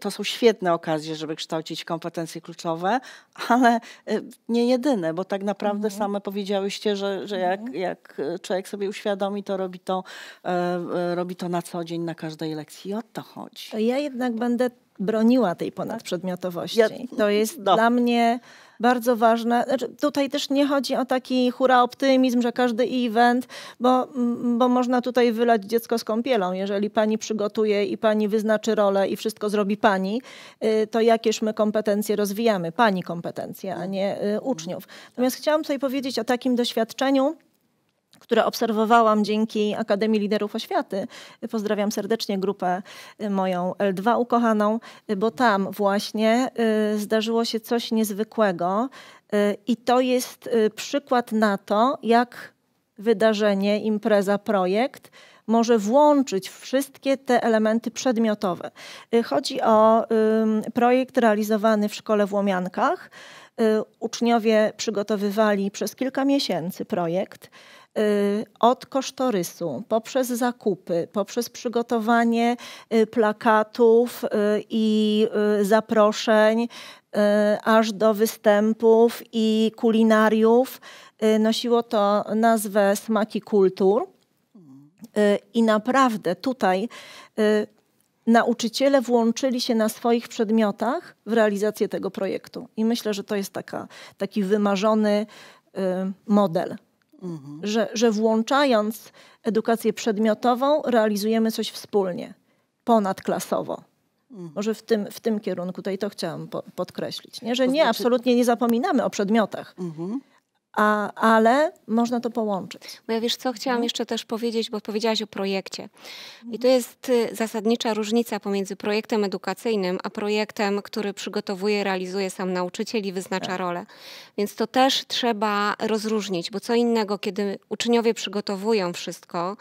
to są świetne okazje, żeby kształcić kompetencje kluczowe, ale y, nie jedyne, bo tak naprawdę mhm. same powiedziałyście, że, że jak, mhm. jak człowiek sobie uświadomi, to robi to, e, e, robi to na co dzień, na każdej lekcji i o to chodzi. To ja jednak będę broniła tej tak. ponadprzedmiotowości. To jest no. dla mnie bardzo ważne. Znaczy, tutaj też nie chodzi o taki hura optymizm, że każdy event, bo, mm, bo można tutaj wylać dziecko z kąpielą. Jeżeli pani przygotuje i pani wyznaczy rolę i wszystko zrobi pani, y, to jakież my kompetencje rozwijamy? Pani kompetencje, a nie y, uczniów. Mm. Natomiast chciałam tutaj powiedzieć o takim doświadczeniu, które obserwowałam dzięki Akademii Liderów Oświaty. Pozdrawiam serdecznie grupę y, moją L2 ukochaną, y, bo tam właśnie y, zdarzyło się coś niezwykłego i to jest przykład na to, jak wydarzenie, impreza, projekt może włączyć wszystkie te elementy przedmiotowe. Chodzi o projekt realizowany w szkole w Łomiankach. Uczniowie przygotowywali przez kilka miesięcy projekt. Y, od kosztorysu, poprzez zakupy, poprzez przygotowanie y, plakatów y, i zaproszeń, aż do występów i kulinariów. Nosiło to nazwę Smaki Kultur. I naprawdę tutaj nauczyciele włączyli się na swoich przedmiotach w realizację tego projektu. I myślę, że to jest taka, taki wymarzony model mhm. że, że włączając edukację przedmiotową, realizujemy coś wspólnie, ponadklasowo. Mhm. Może w tym, w tym kierunku tutaj to chciałam po, podkreślić, nie? że to nie, znaczy- absolutnie nie zapominamy o przedmiotach. Mhm a, ale można to połączyć. No ja wiesz co, chciałam mhm. jeszcze też powiedzieć, bo powiedziałaś o projekcie. I to jest y, zasadnicza różnica pomiędzy projektem edukacyjnym, a projektem, który przygotowuje, realizuje sam nauczyciel i wyznacza tak. rolę. Więc to też trzeba rozróżnić, bo co innego, kiedy uczniowie przygotowują wszystko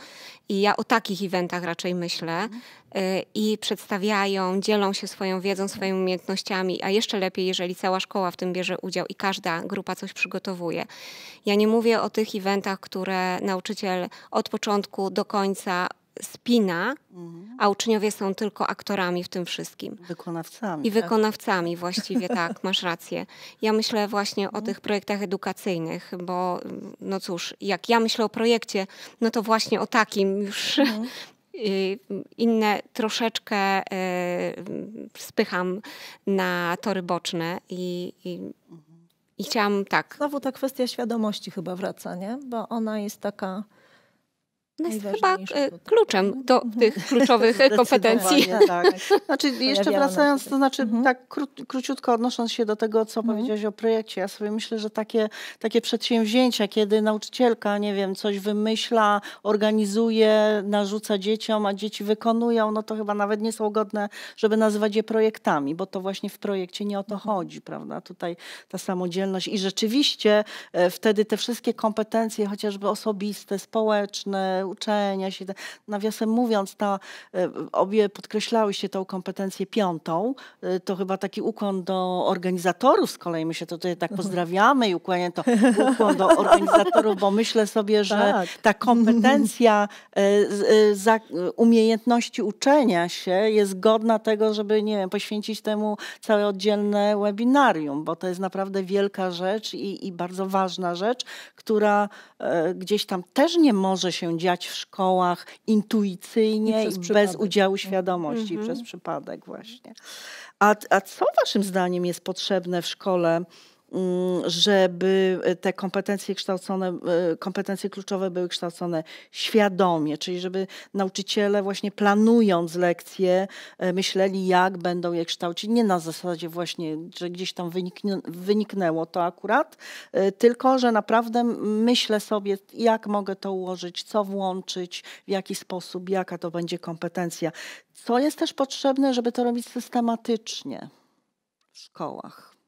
i ja o takich eventach raczej myślę, mhm. Y, i przedstawiają, dzielą się swoją wiedzą, swoimi umiejętnościami, a jeszcze lepiej, jeżeli cała szkoła w tym bierze udział i każda grupa coś przygotowuje. Ja nie mówię o tych eventach, które nauczyciel od początku do końca spina, mhm. a uczniowie są tylko aktorami w tym wszystkim. Wykonawcami. I tak? wykonawcami tak? właściwie, tak, masz rację. Ja myślę właśnie o mhm. tych projektach edukacyjnych, bo no cóż, jak ja myślę o projekcie, no to właśnie o takim już mhm. Y, inne troszeczkę y, spycham na tory boczne i, i, i chciałam tak. Znowu ta kwestia świadomości chyba wraca, nie? Bo ona jest taka no jest chyba e, kluczem do mhm. tych kluczowych e, kompetencji. Tak. Znaczy, jeszcze wracając, to znaczy mhm. tak kró króciutko odnosząc się do tego, co mhm. powiedziałeś o projekcie, ja sobie myślę, że takie, takie przedsięwzięcia, kiedy nauczycielka, nie wiem, coś wymyśla, organizuje, narzuca dzieciom, a dzieci wykonują, no to chyba nawet nie są godne, żeby nazywać je projektami, bo to właśnie w projekcie nie o to mhm. chodzi, prawda? Tutaj ta samodzielność i rzeczywiście e, wtedy te wszystkie kompetencje, chociażby osobiste, społeczne, uczenia się. Nawiasem mówiąc, ta, e, obie podkreślałyście tą kompetencję piątą. E, to chyba taki ukłon do organizatorów z kolei. My się tutaj tak pozdrawiamy i ukłonię to ukłon do organizatorów, bo myślę sobie, że tak. ta kompetencja e, umiejętności uczenia się jest godna tego, żeby nie wiem, poświęcić temu całe oddzielne webinarium, bo to jest naprawdę wielka rzecz i, i bardzo ważna rzecz, która gdzieś tam też nie może się dziać w szkołach intuicyjnie i, i bez udziału świadomości mhm. przez przypadek właśnie. A, a co waszym zdaniem jest potrzebne w szkole Mm, żeby e, te kompetencje kształcone, e, kompetencje kluczowe były kształcone świadomie, czyli żeby nauczyciele właśnie planując lekcje e, myśleli, jak będą je kształcić, nie na zasadzie właśnie, że gdzieś tam wyniknęło to akurat, tylko, że naprawdę myślę sobie, jak mogę to ułożyć, co włączyć, w jaki sposób, jaka to będzie kompetencja. Co jest też potrzebne, żeby to robić systematycznie w szkołach.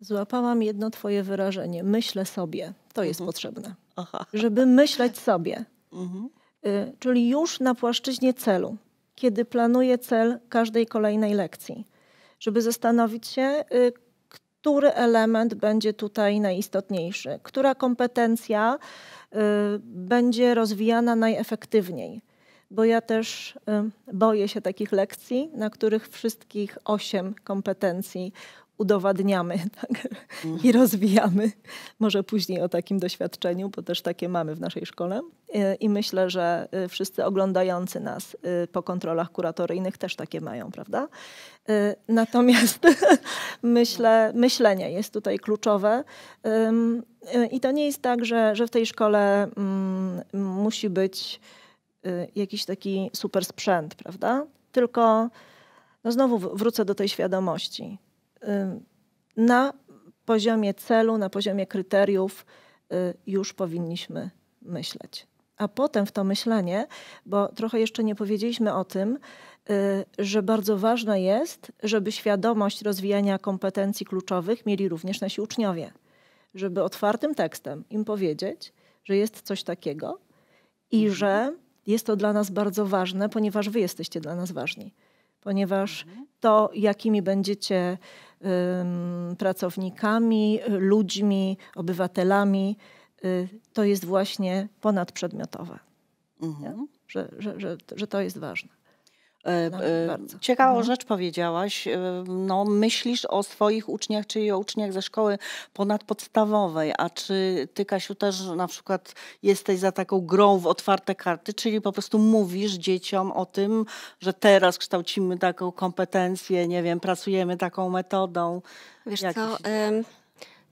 Złapałam jedno twoje wyrażenie. Myślę sobie. To jest mhm. potrzebne. Aha. Żeby myśleć sobie. Mhm. Y, czyli już na płaszczyźnie celu, kiedy planuję cel każdej kolejnej lekcji, żeby zastanowić się, y, który element będzie tutaj najistotniejszy, która kompetencja y, będzie rozwijana najefektywniej. Bo ja też y, boję się takich lekcji, na których wszystkich osiem kompetencji udowadniamy tak? Mhm. i rozwijamy. Może później o takim doświadczeniu, bo też takie mamy w naszej szkole. E, I myślę, że e, wszyscy oglądający nas e, po kontrolach kuratoryjnych też takie mają, prawda? Natomiast myślę, myślenie jest tutaj kluczowe. I to nie jest tak, że, że w tej szkole mm, musi być jakiś taki super sprzęt, prawda? Tylko no znowu wrócę do tej świadomości na poziomie celu, na poziomie kryteriów y, już powinniśmy myśleć. A potem w to myślenie, bo trochę jeszcze nie powiedzieliśmy o tym, y, że bardzo ważne jest, żeby świadomość rozwijania kompetencji kluczowych mieli również nasi uczniowie. Żeby otwartym tekstem im powiedzieć, że jest coś takiego i mhm. że jest to dla nas bardzo ważne, ponieważ wy jesteście dla nas ważni. Ponieważ mhm. to, jakimi będziecie pracownikami, ludźmi, obywatelami, y, to jest właśnie ponadprzedmiotowe. Mhm. Że, że, że, że to jest ważne. E, e, no, Ciekawą mhm. rzecz powiedziałaś. E, no, myślisz o swoich uczniach, czyli o uczniach ze szkoły ponadpodstawowej. A czy ty, Kasiu, też na przykład jesteś za taką grą w otwarte karty, czyli po prostu mówisz dzieciom o tym, że teraz kształcimy taką kompetencję, nie wiem, pracujemy taką metodą? Wiesz Jakiś... co,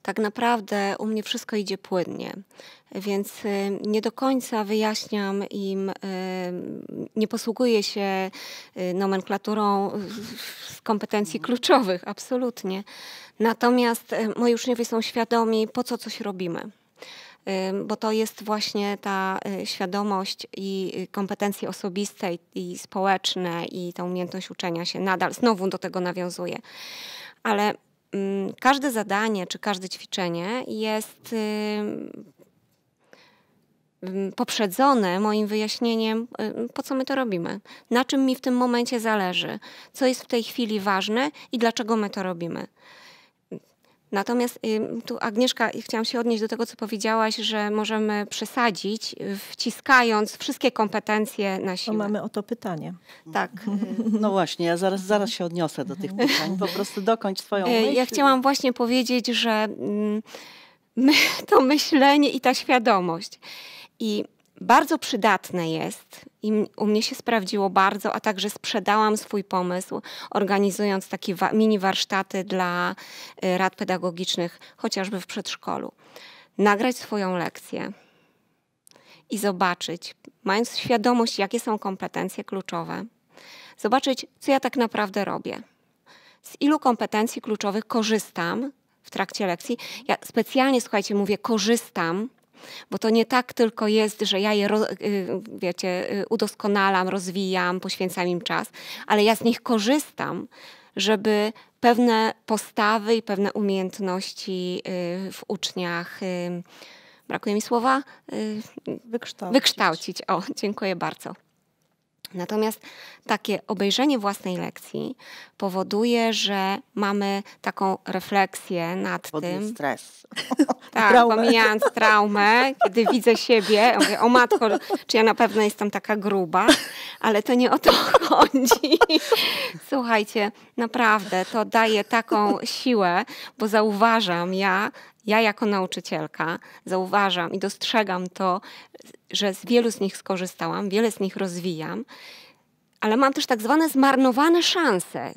tak naprawdę u mnie wszystko idzie płynnie, więc y, nie do końca wyjaśniam im, y, nie posługuję się y, nomenklaturą z kompetencji mhm. kluczowych, absolutnie. Natomiast moi uczniowie są świadomi, po co coś robimy bo to jest właśnie ta świadomość i kompetencje osobiste i społeczne i ta umiejętność uczenia się nadal znowu do tego nawiązuje. Ale Mm, każde zadanie czy każde ćwiczenie jest poprzedzone moim wyjaśnieniem, po co my to robimy, na czym mi w tym momencie zależy, co jest w tej chwili ważne i dlaczego my to robimy. Natomiast tu Agnieszka, chciałam się odnieść do tego, co powiedziałaś, że możemy przesadzić, y, wciskając wszystkie kompetencje na siłę. To mamy o to pytanie. Tak. No właśnie, ja zaraz, zaraz się odniosę do tych pytań. Po prostu dokończ swoją y, myśl. Ja chciałam właśnie powiedzieć, że mm, my, to myślenie i ta świadomość. I bardzo przydatne jest i u mnie się sprawdziło bardzo, a także sprzedałam swój pomysł, organizując takie mini warsztaty dla y, rad pedagogicznych, chociażby w przedszkolu. Nagrać swoją lekcję i zobaczyć, mając świadomość, jakie są kompetencje kluczowe, zobaczyć, co ja tak naprawdę robię. Z ilu kompetencji kluczowych korzystam w trakcie lekcji. Ja specjalnie, słuchajcie, mówię korzystam, bo to nie tak tylko jest, że ja je, y, wiecie, y, udoskonalam, rozwijam, poświęcam im czas, ale ja z nich korzystam, żeby pewne postawy i pewne umiejętności y, w uczniach brakuje mi słowa, wykształcić. wykształcić. O, dziękuję bardzo. Natomiast takie obejrzenie własnej lekcji powoduje, że mamy taką refleksję nad Podnie tym. stres. tak, traumę. pomijając traumę, kiedy widzę siebie, mówię, o matko, czy ja na pewno jestem taka gruba, ale to nie o to chodzi. Słuchajcie, naprawdę to daje taką siłę, bo zauważam ja, ja jako nauczycielka zauważam i dostrzegam to, że z wielu z nich skorzystałam, wiele z nich rozwijam, ale mam też tak zwane zmarnowane szanse.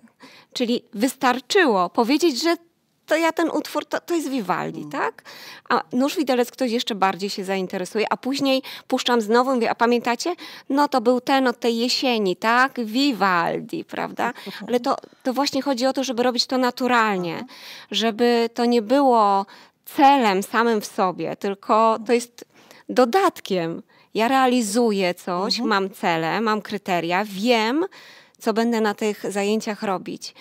Czyli wystarczyło powiedzieć, że to ja ten utwór, to, to jest Vivaldi, mm. tak? A nóż widelec ktoś jeszcze bardziej się zainteresuje, a później puszczam znowu, mówię, a pamiętacie? No to był ten od tej jesieni, tak? Vivaldi, prawda? Tak, ale to, to właśnie chodzi o to, żeby robić to naturalnie, żeby to nie było celem samym w sobie, tylko to jest dodatkiem. Ja realizuję coś, mhm. mam cele, mam kryteria, wiem, co będę na tych zajęciach robić.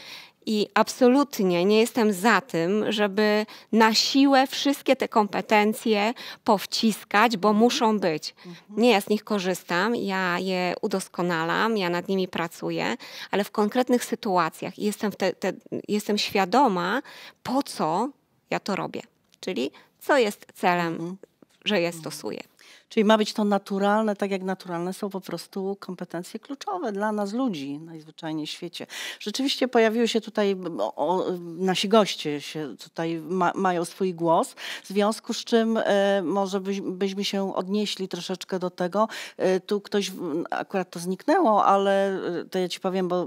I absolutnie nie jestem za tym, żeby na siłę wszystkie te kompetencje powciskać, bo mhm. muszą być. Mhm. Nie, ja z nich korzystam, ja je udoskonalam, ja nad nimi pracuję, ale w konkretnych sytuacjach jestem, te, te, jestem świadoma, po co ja to robię czyli co jest celem, mhm. że je stosuję. Czyli ma być to naturalne, tak jak naturalne są po prostu kompetencje kluczowe dla nas ludzi najzwyczajniej w świecie. Rzeczywiście pojawiły się tutaj, o, o, nasi goście się tutaj ma, mają swój głos, w związku z czym e, może byś, byśmy się odnieśli troszeczkę do tego. E, tu ktoś, akurat to zniknęło, ale e, to ja ci powiem, bo,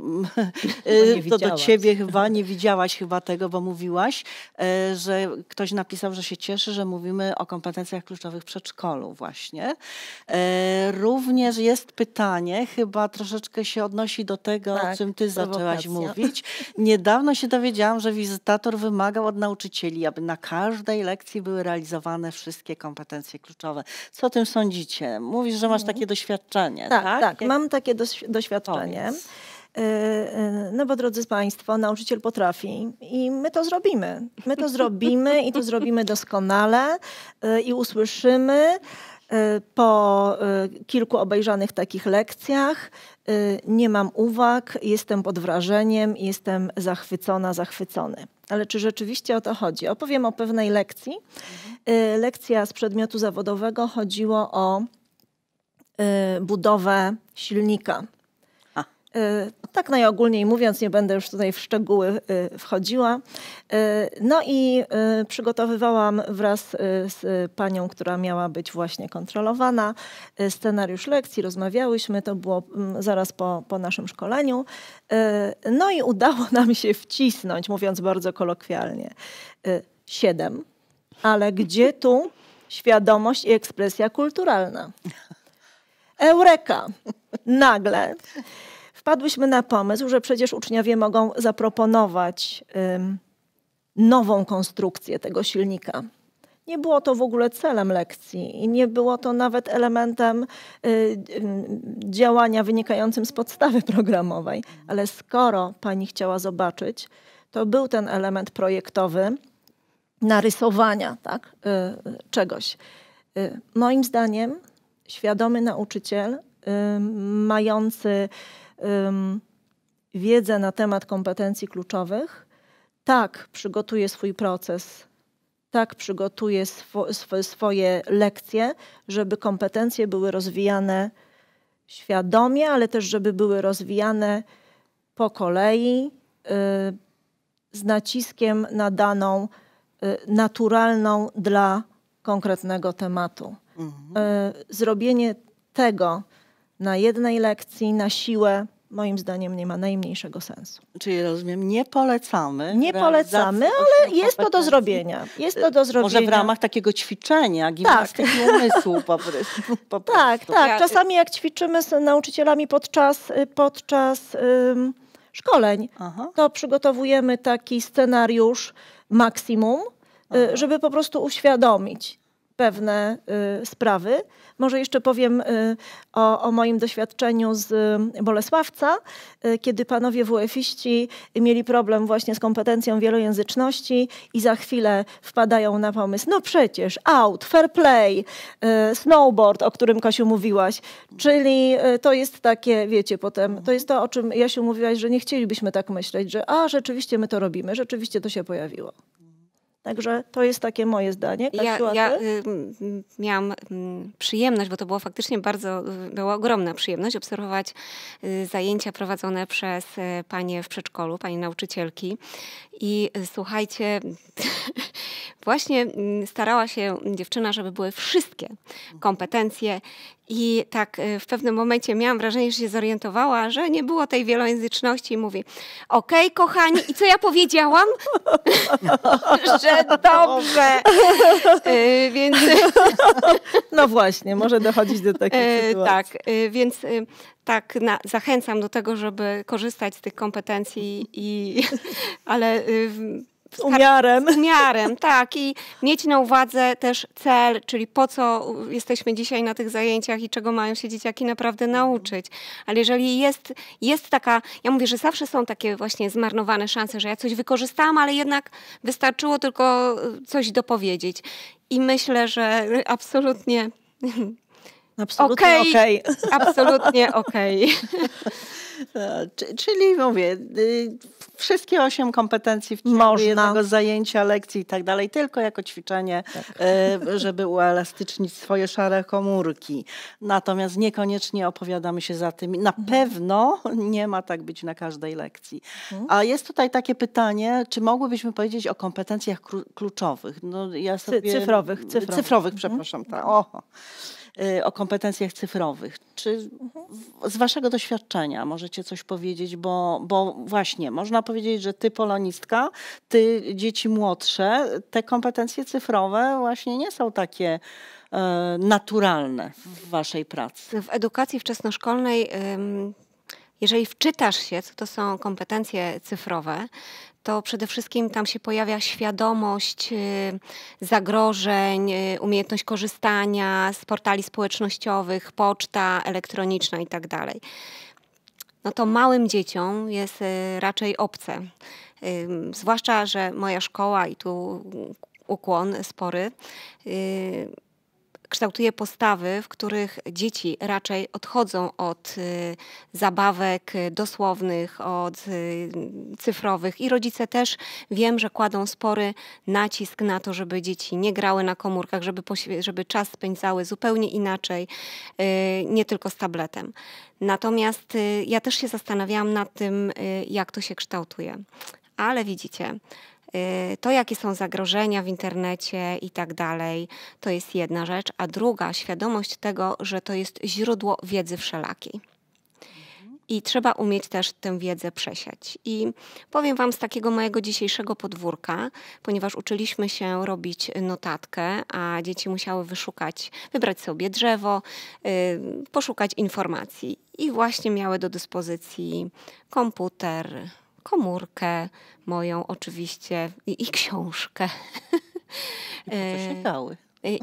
e, to do ciebie chyba nie widziałaś chyba tego, bo mówiłaś, e, że ktoś napisał, że się cieszy, że mówimy o kompetencjach kluczowych w przedszkolu właśnie. E, również jest pytanie, chyba troszeczkę się odnosi do tego, tak, o czym ty zaczęłaś mówić. Niedawno się dowiedziałam, że wizytator wymagał od nauczycieli, aby na każdej lekcji były realizowane wszystkie kompetencje kluczowe. Co o tym sądzicie? Mówisz, że masz mhm. takie doświadczenie, tak? Tak, tak. mam takie doświadczenie. Powiedz. E, e, no bo drodzy Państwo, nauczyciel potrafi i my to zrobimy. My to zrobimy i to zrobimy doskonale i usłyszymy. Y, po y, kilku obejrzanych takich lekcjach y, nie mam uwag, jestem pod wrażeniem, jestem zachwycona, zachwycony. Ale czy rzeczywiście o to chodzi? Opowiem o pewnej lekcji. Lekcja z przedmiotu zawodowego chodziło o budowę silnika Y, tak najogólniej mówiąc, nie będę już tutaj w szczegóły y, wchodziła. Y, no i przygotowywałam wraz z panią, która miała być właśnie kontrolowana, scenariusz lekcji, rozmawiałyśmy, to było mm, zaraz po, po naszym szkoleniu. No i udało nam się wcisnąć, mówiąc bardzo kolokwialnie, siedem. Ale gdzie tu świadomość i ekspresja kulturalna? Eureka! Nagle wpadłyśmy na pomysł, że przecież uczniowie mogą zaproponować nową konstrukcję tego silnika. Nie było to w ogóle celem lekcji i nie było to nawet elementem y, y, działania wynikającym z podstawy programowej, ale skoro pani chciała zobaczyć, to był ten element projektowy narysowania tak, y, czegoś. Moim zdaniem świadomy nauczyciel mający wiedzę na temat kompetencji kluczowych, tak przygotuje swój proces, tak przygotuje sw swoje lekcje, żeby kompetencje były rozwijane świadomie, ale też żeby były rozwijane po kolei y, z naciskiem na daną y, naturalną dla konkretnego tematu. Mhm. Y, zrobienie tego, na jednej lekcji, na siłę, moim zdaniem nie ma najmniejszego sensu. Czyli rozumiem, nie polecamy. Nie polecamy, ale jest to do zrobienia. Jest to do zrobienia. Może w ramach takiego ćwiczenia, gimnastyki tak. umysłu po prostu. Po tak, prostu. tak. tak. Czasami jak ćwiczymy z nauczycielami podczas, y, podczas um, szkoleń, Aha. to przygotowujemy taki scenariusz maksimum, y, żeby po prostu uświadomić pewne y, sprawy. Może jeszcze powiem y, o, o, moim doświadczeniu z y, Bolesławca, y, kiedy panowie WF-iści mieli problem właśnie z kompetencją wielojęzyczności i za chwilę wpadają na pomysł, no przecież out, fair play, y, snowboard, o którym Kasiu mówiłaś, czyli y, to jest takie, wiecie, potem, to jest to, o czym Jasiu mówiłaś, że nie chcielibyśmy tak myśleć, że a, rzeczywiście my to robimy, rzeczywiście to się pojawiło. Także to jest takie moje zdanie. ja, ja y, miałam y, przyjemność, bo to było faktycznie bardzo, y, była ogromna przyjemność obserwować y, zajęcia prowadzone przez y, panie w przedszkolu, pani nauczycielki. I y, słuchajcie, właśnie mm, starała się dziewczyna, żeby były wszystkie kompetencje i tak e, w pewnym momencie miałam wrażenie, że się zorientowała, że nie było tej wielojęzyczności i mówi: Okej, okay, kochani, i co ja powiedziałam? że dobrze. E, więc. no właśnie, może dochodzić do e, takich sytuacji. tak, więc tak na, zachęcam do tego, żeby korzystać z tych kompetencji, i, ale z umiarem. Z umiarem, tak. I mieć na uwadze też cel, czyli po co jesteśmy dzisiaj na tych zajęciach i czego mają się dzieciaki naprawdę nauczyć. Ale jeżeli jest, jest taka, ja mówię, że zawsze są takie właśnie zmarnowane szanse, że ja coś wykorzystałam, ale jednak wystarczyło tylko coś dopowiedzieć. I myślę, że absolutnie Absolutnie okej. Okay. Okay. Absolutnie okej. Okay. No, czyli mówię, y, wszystkie osiem kompetencji w ciągu jednego zajęcia, lekcji i tak dalej, tylko jako ćwiczenie, tak. Y, żeby uelastycznić swoje szare komórki. Natomiast niekoniecznie opowiadamy się za tym. Na mhm. pewno nie ma tak być na każdej lekcji. Mhm. A jest tutaj takie pytanie, czy mogłybyśmy powiedzieć o kompetencjach kluczowych? No, ja sobie... cyfrowych, cyfrowych. Cyfrowych, mhm. przepraszam. Ta. Oho. Y, o kompetencjach cyfrowych. Czy z Waszego doświadczenia możecie coś powiedzieć? Bo, bo właśnie można powiedzieć, że Ty, polonistka, Ty, dzieci młodsze, te kompetencje cyfrowe właśnie nie są takie e, naturalne w Waszej pracy. W edukacji wczesnoszkolnej. Jeżeli wczytasz się, co to są kompetencje cyfrowe, to przede wszystkim tam się pojawia świadomość y, zagrożeń, y, umiejętność korzystania z portali społecznościowych, poczta elektroniczna itd. Tak no to małym dzieciom jest y, raczej obce. Zwłaszcza, że moja szkoła i tu ukłon spory kształtuje postawy, w których dzieci raczej odchodzą od y, zabawek dosłownych, od y, cyfrowych i rodzice też wiem, że kładą spory nacisk na to, żeby dzieci nie grały na komórkach, żeby, żeby czas spędzały zupełnie inaczej, y, nie tylko z tabletem. Natomiast ja też się zastanawiałam nad tym, jak to się kształtuje. Ale widzicie, Y, to, jakie są zagrożenia w internecie i tak dalej, to jest jedna rzecz, a druga świadomość tego, że to jest źródło wiedzy wszelakiej. I trzeba umieć też tę wiedzę przesiać. I powiem Wam z takiego mojego dzisiejszego podwórka, ponieważ uczyliśmy się robić notatkę, a dzieci musiały wyszukać, wybrać sobie drzewo, yy, poszukać informacji. I właśnie miały do dyspozycji komputer, komórkę moją oczywiście i, i książkę. I to się e, dały?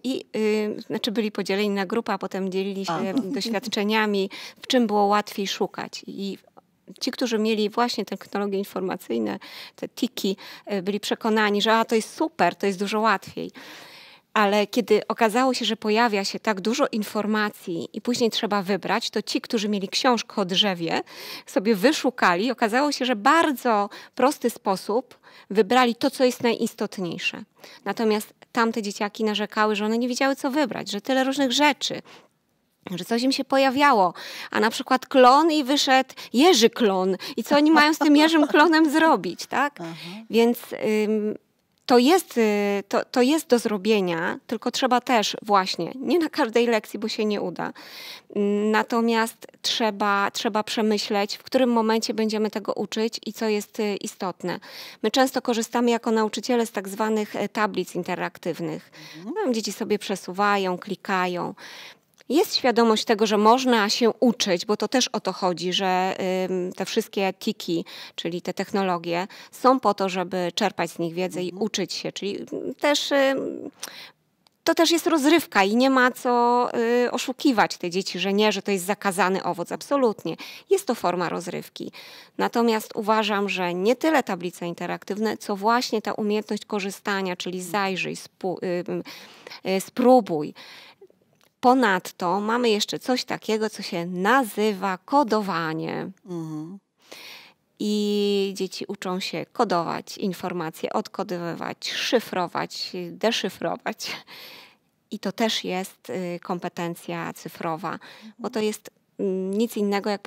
I y, znaczy byli podzieleni na grupę, a potem dzielili się doświadczeniami, w czym było łatwiej szukać. I ci, którzy mieli właśnie technologie informacyjne, te tiki, y, byli przekonani, że a, to jest super, to jest dużo łatwiej ale kiedy okazało się, że pojawia się tak dużo informacji i później trzeba wybrać, to ci, którzy mieli książkę o drzewie, sobie wyszukali. Okazało się, że bardzo prosty sposób wybrali to, co jest najistotniejsze. Natomiast tamte dzieciaki narzekały, że one nie wiedziały, co wybrać, że tyle różnych rzeczy, że coś im się pojawiało, a na przykład klon i wyszedł jeży klon i co oni mają z tym jeżym klonem zrobić, tak? Aha. Więc ym, to jest, y, to, to jest do zrobienia, tylko trzeba też właśnie, nie na każdej lekcji, bo się nie uda. Mm, natomiast trzeba, trzeba przemyśleć, w którym momencie będziemy tego uczyć i co jest y, istotne. My często korzystamy jako nauczyciele z tak zwanych e, tablic interaktywnych. Mhm. dzieci sobie przesuwają, klikają. Jest świadomość tego, że można się uczyć, bo to też o to chodzi, że te wszystkie tiki, czyli te technologie, są po to, żeby czerpać z nich wiedzę i mhm. uczyć się, czyli też to też jest rozrywka i nie ma co y, oszukiwać te dzieci, że nie, że to jest zakazany owoc. Absolutnie. Jest to forma rozrywki. Natomiast uważam, że nie tyle tablice interaktywne, co właśnie ta umiejętność korzystania, czyli mhm. zajrzyj, spu, y, y, spróbuj. Ponadto mamy jeszcze coś takiego, co się nazywa kodowanie. Mhm. I dzieci uczą się kodować informacje, odkodowywać, szyfrować, deszyfrować. I to też jest y, kompetencja cyfrowa, bo to jest mm, nic innego jak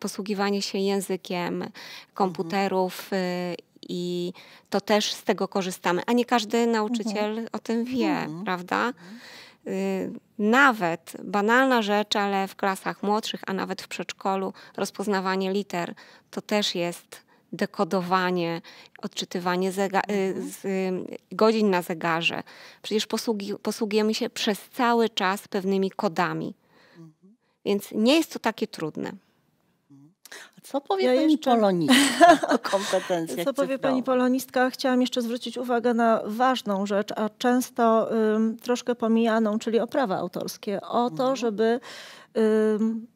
posługiwanie się językiem komputerów mhm. y, i to też z tego korzystamy. A nie każdy nauczyciel mhm. o tym wie, mhm. prawda? Y, nawet banalna rzecz, ale w klasach młodszych, a nawet w przedszkolu, rozpoznawanie liter to też jest dekodowanie, odczytywanie zega- y, mhm. z, y, godzin na zegarze. Przecież posługi, posługujemy się przez cały czas pewnymi kodami. Mhm. Więc nie jest to takie trudne. A co powie ja pani jeszcze... polonistka tak, o kompetencjach Co powie pani polonistka? Chciałam jeszcze zwrócić uwagę na ważną rzecz, a często um, troszkę pomijaną, czyli o prawa autorskie. O to, mhm. żeby um,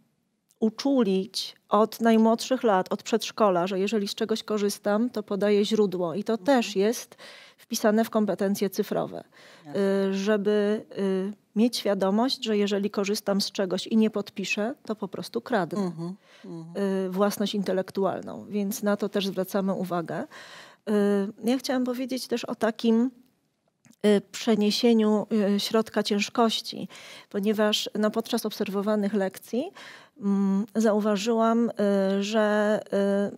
uczulić od najmłodszych lat, od przedszkola, że jeżeli z czegoś korzystam, to podaję źródło. I to mhm. też jest wpisane w kompetencje cyfrowe, y, żeby y, mieć świadomość, że jeżeli korzystam z czegoś i nie podpiszę, to po prostu kradnę uh -huh, uh -huh. własność intelektualną, więc na to też zwracamy uwagę. Y, ja chciałam powiedzieć też o takim y, przeniesieniu y, środka ciężkości, ponieważ no, podczas obserwowanych lekcji Mm, zauważyłam, y, że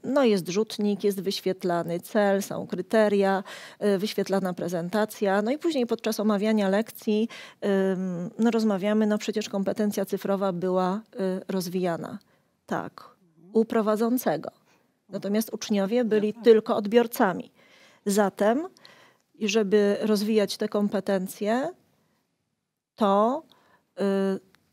y, no jest rzutnik, jest wyświetlany cel, są kryteria, y, wyświetlana prezentacja. No i później podczas omawiania lekcji no rozmawiamy, no przecież kompetencja cyfrowa była rozwijana. Tak, u prowadzącego. Natomiast uczniowie byli tak. tylko odbiorcami. Zatem, żeby rozwijać te kompetencje, to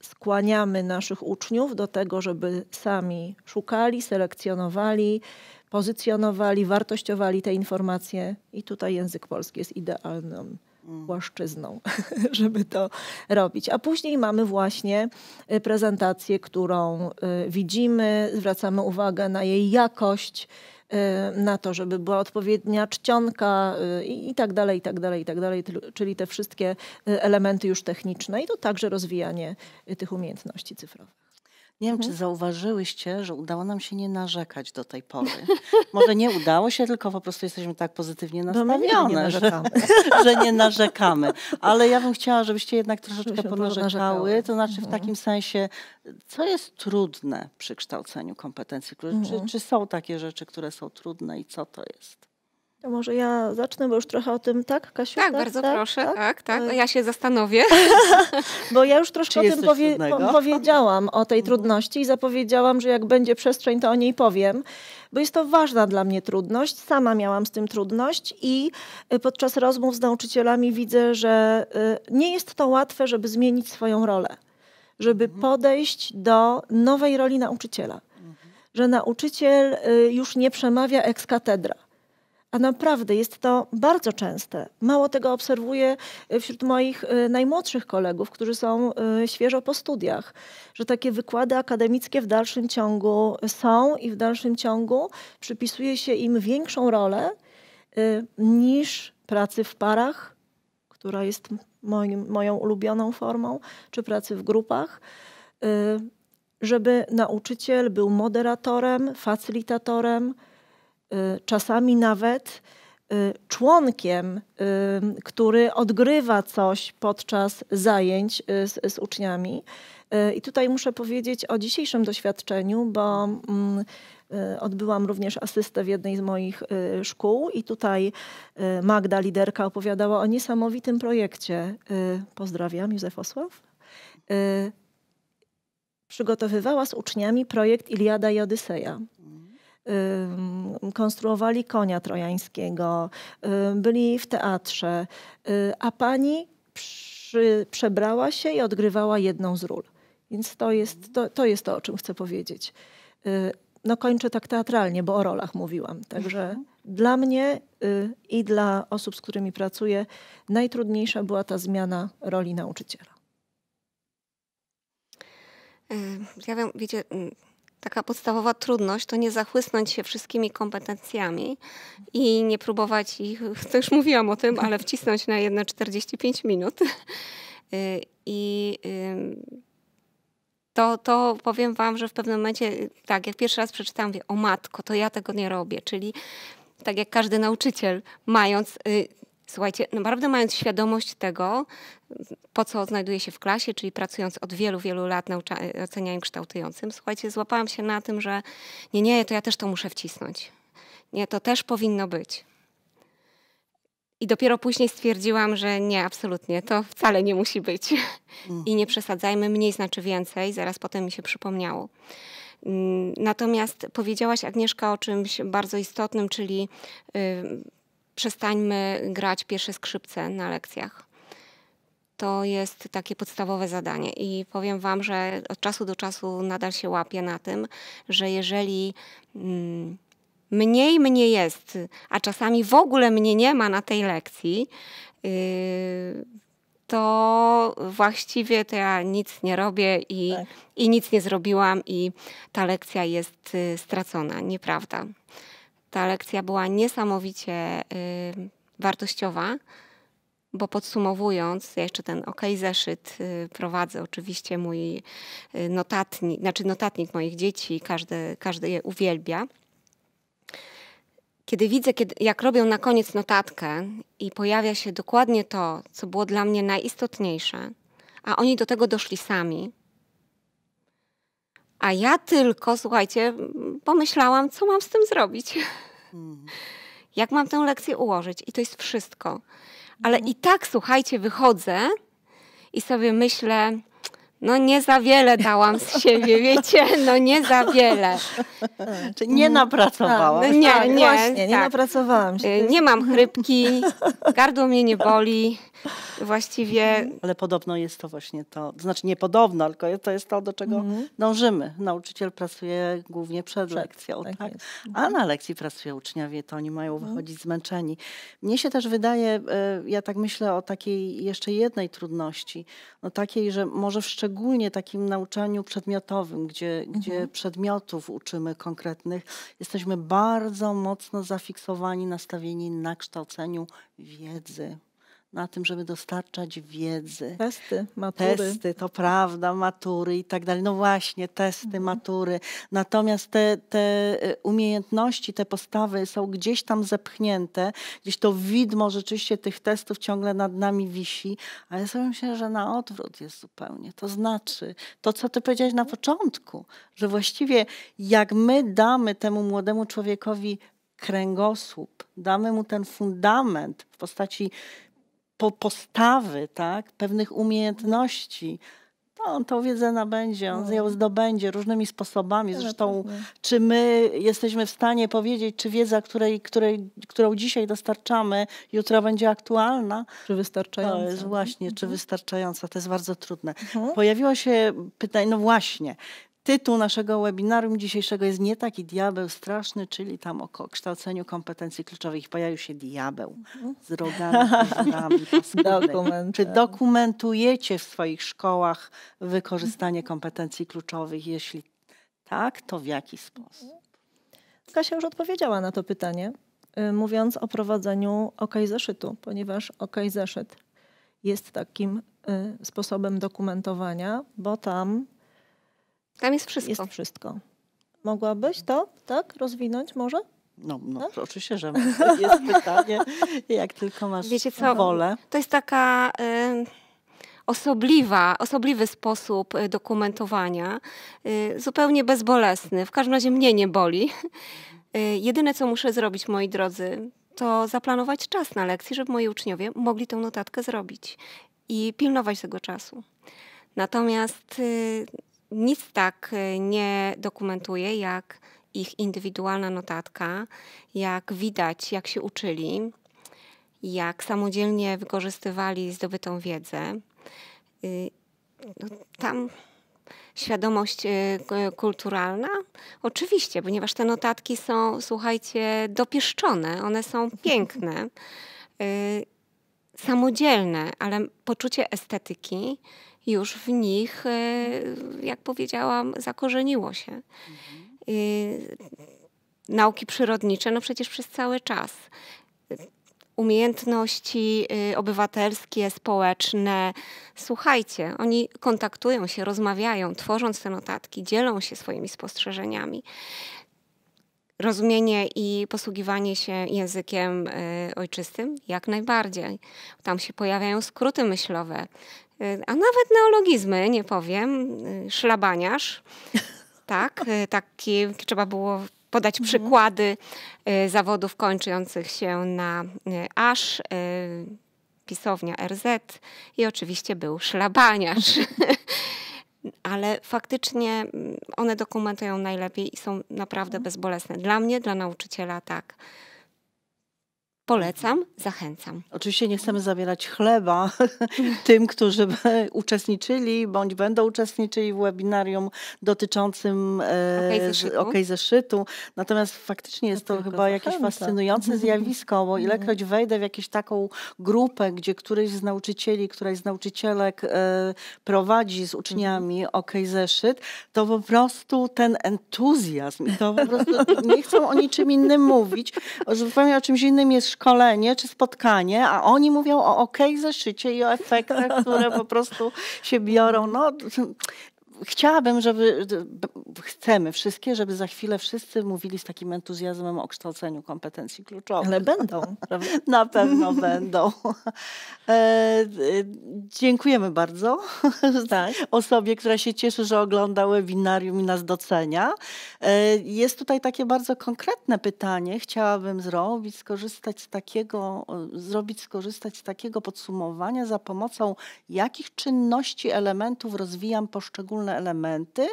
skłaniamy naszych uczniów do tego, żeby sami szukali, selekcjonowali, pozycjonowali, wartościowali te informacje. I tutaj język polski jest idealną mm. płaszczyzną, żeby to robić. A później mamy właśnie y, prezentację, którą y, widzimy, zwracamy uwagę na jej jakość Y, na to, żeby była odpowiednia czcionka y, i, i tak dalej, i tak dalej, i tak dalej, czyli te wszystkie y, elementy już techniczne i to także rozwijanie tych umiejętności cyfrowych. Nie wiem, czy mhm. zauważyłyście, że udało nam się nie narzekać do tej pory. Może nie udało się, tylko po prostu jesteśmy tak pozytywnie nastawione, że, że nie narzekamy. Ale ja bym chciała, żebyście jednak troszeczkę ponarzekały, to znaczy w mhm. takim sensie, co jest trudne przy kształceniu kompetencji? Czy, mhm. czy są takie rzeczy, które są trudne i co to jest? To może ja zacznę, bo już trochę o tym, tak, Kasiu? Tak, tak bardzo tak, proszę, tak, tak, tak. No ja się zastanowię. bo ja już troszkę o tym powie powiedziałam, o tej mhm. trudności i zapowiedziałam, że jak będzie przestrzeń, to o niej powiem, bo jest to ważna dla mnie trudność. Sama miałam z tym trudność i e, podczas rozmów z nauczycielami widzę, że e, nie jest to łatwe, żeby zmienić swoją rolę, żeby mhm. podejść do nowej roli nauczyciela, mhm. że nauczyciel y, już nie przemawia ex katedra a naprawdę jest to bardzo częste. Mało tego obserwuję y, wśród moich y, najmłodszych kolegów, którzy są y, świeżo po studiach, że takie wykłady akademickie w dalszym ciągu są i w dalszym ciągu przypisuje się im większą rolę niż pracy w parach, która jest moim, moją ulubioną formą, czy pracy w grupach żeby nauczyciel był moderatorem, facylitatorem, Y, czasami nawet y, członkiem, y, który odgrywa coś podczas zajęć z, z uczniami. I tutaj muszę powiedzieć o dzisiejszym doświadczeniu, bo mm, odbyłam również asystę w jednej z moich szkół i tutaj Magda, liderka, opowiadała o niesamowitym projekcie. Pozdrawiam, Józef Osław. Przygotowywała z uczniami projekt Iliada i Odyseja konstruowali konia trojańskiego, byli w teatrze, y, a pani przy, przebrała się i odgrywała jedną z ról. Więc to jest to, to jest to o czym chcę powiedzieć. Y, no kończę tak teatralnie, bo o rolach mówiłam. Także mhm. dla mnie y, i dla osób, z którymi pracuję, najtrudniejsza była ta zmiana roli nauczyciela. Ja wiem, wiecie, taka podstawowa trudność to nie zachłysnąć się wszystkimi kompetencjami i nie próbować ich, to już mówiłam o tym, ale wcisnąć na jedne 45 minut. Y, I to, to powiem Wam, że w pewnym momencie, tak, jak pierwszy raz przeczytałam, mówię, o matko, to ja tego nie robię. Czyli tak jak każdy nauczyciel, mając y, Słuchajcie, no naprawdę mając świadomość tego, po co znajduję się w klasie, czyli pracując od wielu, wielu lat na ocenianiu kształtującym, słuchajcie, złapałam się na tym, że nie, nie, to ja też to muszę wcisnąć. Nie, to też powinno być. I dopiero później stwierdziłam, że nie, absolutnie, to wcale nie musi być. Mm. I nie przesadzajmy, mniej znaczy więcej. Zaraz potem mi się przypomniało. Mm, natomiast powiedziałaś, Agnieszka, o czymś bardzo istotnym, czyli przestańmy grać pierwsze skrzypce na lekcjach. To jest takie podstawowe zadanie i powiem Wam, że od czasu do czasu nadal się łapię na tym, że jeżeli mm, mniej mnie jest, a czasami w ogóle mnie nie ma na tej lekcji, yy, to właściwie to ja nic nie robię i, tak. i nic nie zrobiłam i ta lekcja jest y, stracona, nieprawda ta lekcja była niesamowicie y, wartościowa, bo podsumowując, ja jeszcze ten OK zeszyt y, prowadzę, oczywiście mój y, notatnik, znaczy notatnik moich dzieci, każdy, każdy je uwielbia. Kiedy widzę, kiedy, jak robią na koniec notatkę i pojawia się dokładnie to, co było dla mnie najistotniejsze, a oni do tego doszli sami, a ja tylko, słuchajcie, pomyślałam, co mam z tym zrobić. Mhm. Jak mam tę lekcję ułożyć? I to jest wszystko. Ale mhm. i tak, słuchajcie, wychodzę i sobie myślę, no nie za wiele dałam z siebie, wiecie, no nie za wiele. Czyli nie mhm. napracowałam. No, nie, tak, nie, właśnie, nie tak. napracowałam się. Y, nie mam chrypki, gardło mnie nie boli, właściwie. Ale podobno jest to właśnie to, znaczy nie podobno, tylko to jest to, do czego mhm. dążymy. Nauczyciel pracuje głównie przed, przed lekcją, tak? tak? a mhm. na lekcji pracuje uczniowie, to oni mają wychodzić zmęczeni. Mnie się też wydaje, y, ja tak myślę o takiej jeszcze jednej trudności, no takiej, że może w szczególności szczególnie takim nauczaniu przedmiotowym, gdzie, mhm. gdzie przedmiotów uczymy konkretnych, jesteśmy bardzo mocno zafiksowani, nastawieni na kształceniu wiedzy, na tym, żeby dostarczać wiedzy. Testy, matury. Testy, to prawda, matury i tak dalej. No właśnie, testy, mhm. matury. Natomiast te, te y, umiejętności, te postawy są gdzieś tam zepchnięte, gdzieś to widmo rzeczywiście tych testów ciągle nad nami wisi, ale ja sobie myślę, że na odwrót jest zupełnie. To znaczy, to co ty powiedziałeś na początku, że właściwie jak my damy temu młodemu człowiekowi kręgosłup, damy mu ten fundament w postaci po postawy, tak, pewnych umiejętności, to on tą wiedzę nabędzie, on ją zdobędzie różnymi sposobami. Tak, Zresztą, czy my jesteśmy w stanie powiedzieć, czy wiedza, której, której, którą dzisiaj dostarczamy, jutro będzie aktualna? Czy wystarczająca? To jest właśnie, czy mhm. wystarczająca, to jest bardzo trudne. Mhm. Pojawiło się pytanie, no właśnie, Tytuł naszego webinarium dzisiejszego jest Nie taki diabeł straszny, czyli tam o kształceniu kompetencji kluczowych. Pojawił się diabeł mhm. z rogami, z rogami Czy dokumentujecie w swoich szkołach wykorzystanie kompetencji kluczowych? Jeśli tak, to w jaki sposób? Kasia już odpowiedziała na to pytanie, y, mówiąc o prowadzeniu OK zeszytu, ponieważ OK zeszyt jest takim y, sposobem dokumentowania, bo tam tam jest wszystko. Jest wszystko. Mogłabyś to tak rozwinąć może? No, no tak? oczywiście, że jest pytanie, jak tylko masz Wiecie co? wolę. To jest taka y, osobliwa, osobliwy sposób y, dokumentowania, y, zupełnie bezbolesny. W każdym razie mnie nie boli. Y, jedyne, co muszę zrobić, moi drodzy, to zaplanować czas na lekcji, żeby moi uczniowie mogli tę notatkę zrobić i pilnować tego czasu. Natomiast y, nic tak e, nie dokumentuje jak ich indywidualna notatka, jak widać, jak się uczyli, jak samodzielnie wykorzystywali zdobytą wiedzę. Y, no, tam świadomość y, kulturalna? Oczywiście, ponieważ te notatki są, słuchajcie, dopieszczone, one są piękne, y, samodzielne, ale poczucie estetyki już w nich, e, jak powiedziałam, zakorzeniło się. Mhm. Y, nauki przyrodnicze, no przecież przez cały czas. Umiejętności y, obywatelskie, społeczne. Słuchajcie, oni kontaktują się, rozmawiają, tworząc te notatki, dzielą się swoimi spostrzeżeniami rozumienie i posługiwanie się językiem y, ojczystym jak najbardziej. Tam się pojawiają skróty myślowe, y, a nawet neologizmy, nie powiem, y, szlabaniarz. Tak, taki trzeba było podać mhm. przykłady zawodów kończących się na aż, pisownia RZ i oczywiście był szlabaniarz. ale faktycznie mm, one dokumentują najlepiej i są naprawdę mhm. bezbolesne. Dla mnie, dla nauczyciela tak. Polecam, zachęcam. Oczywiście nie chcemy zawierać chleba tym, którzy uczestniczyli bądź będą uczestniczyli w webinarium dotyczącym e, zeszytu. Okay zeszytu. Natomiast faktycznie no jest to, to chyba jakieś fascynujące zjawisko, bo no. ilekroć wejdę w jakąś taką grupę, gdzie któryś z nauczycieli, któraś z nauczycielek e, prowadzi z uczniami mhm. OK zeszyt, to po prostu ten entuzjazm i to po prostu nie chcą o niczym innym mówić. Zupełnie o czymś innym jest szkolenie czy spotkanie, a oni mówią o okej okay zeszycie i o efektach, które po prostu się biorą. No, chciałabym, żeby, chcemy wszystkie, żeby za chwilę wszyscy mówili z takim entuzjazmem o kształceniu kompetencji kluczowych. Ale będą, Na pewno będą. E, dziękujemy bardzo tak. osobie, która się cieszy, że ogląda webinarium i nas docenia. E, jest tutaj takie bardzo konkretne pytanie. Chciałabym zrobić, skorzystać z takiego, zrobić, skorzystać z takiego podsumowania za pomocą jakich czynności, elementów rozwijam poszczególne poszczególne elementy,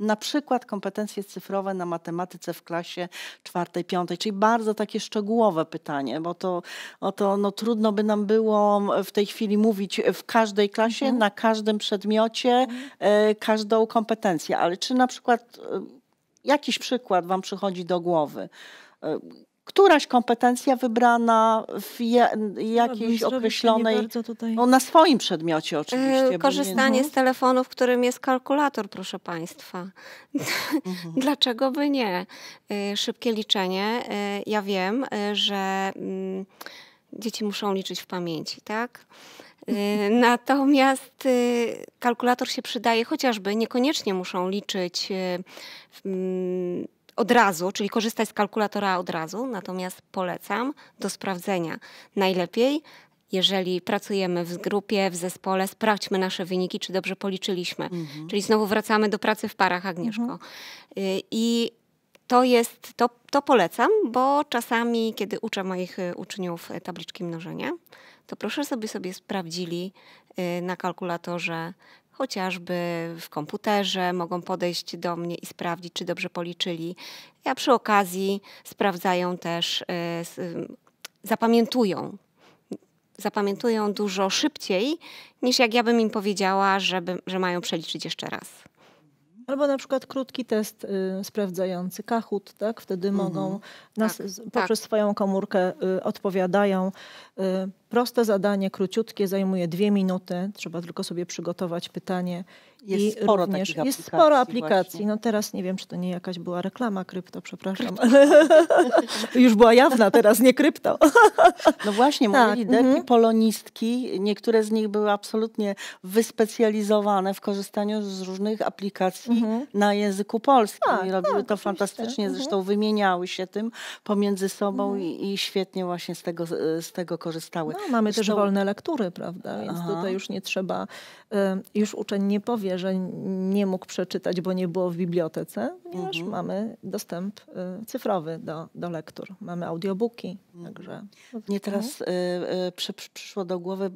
na przykład kompetencje cyfrowe na matematyce w klasie czwartej, piątej, czyli bardzo takie szczegółowe pytanie, bo to, o to no, trudno by nam było w tej chwili mówić w każdej klasie, mhm. na każdym przedmiocie, y, każdą kompetencję, ale czy na przykład, y, jakiś przykład Wam przychodzi do głowy? E, któraś kompetencja wybrana w je, jakiejś określonej, no, na swoim przedmiocie oczywiście. Yy, korzystanie nie, no. z telefonu, w którym jest kalkulator, proszę Państwa. Mhm. Dlaczego by nie? Yy, szybkie liczenie. Yy, ja wiem, e, że mm, dzieci muszą liczyć w pamięci, tak? Natomiast kalkulator się przydaje chociażby, niekoniecznie muszą liczyć mm, od razu, czyli korzystać z kalkulatora od razu, natomiast polecam do sprawdzenia. Najlepiej jeżeli pracujemy w grupie, w zespole, sprawdźmy nasze wyniki, czy dobrze policzyliśmy. Mhm. Czyli znowu wracamy do pracy w parach, Agnieszko. Mhm. Y, I to jest, to, to polecam, bo czasami, kiedy uczę moich y, uczniów y, tabliczki mnożenia, to proszę sobie sobie sprawdzili na kalkulatorze chociażby w komputerze, mogą podejść do mnie i sprawdzić, czy dobrze policzyli. Ja przy okazji sprawdzają też, y, zapamiętują. Zapamiętują dużo szybciej niż jak ja bym im powiedziała, żeby, że mają przeliczyć jeszcze raz. Albo na przykład krótki test y, sprawdzający kachut, tak? Wtedy mhm. mogą tak. nas tak, poprzez tak. swoją komórkę y, odpowiadają. Y, proste zadanie, króciutkie, zajmuje dwie minuty. Trzeba tylko sobie przygotować pytanie jest I sporo również takich jest aplikacji sporo aplikacji. Właśnie. No teraz nie wiem, czy to nie jakaś była reklama krypto, przepraszam. Krypto. Już była jawna teraz, nie krypto. no właśnie, moje tak. liderki, mhm. polonistki, niektóre z nich były absolutnie wyspecjalizowane w korzystaniu z różnych aplikacji mhm. na języku polskim. Tak, I robiły tak, to fantastycznie, mhm. zresztą wymieniały się tym pomiędzy sobą mhm. i, i, świetnie właśnie z tego, z tego korzystały. No, mamy zresztą... też wolne lektury, prawda? Więc Aha. tutaj już nie trzeba, już uczeń nie powie, że nie mógł przeczytać, bo nie było w bibliotece, ponieważ mhm. mamy dostęp y, cyfrowy do, do lektur. Mamy audiobooki, mhm. także... Mnie teraz y, y, przyszło do głowy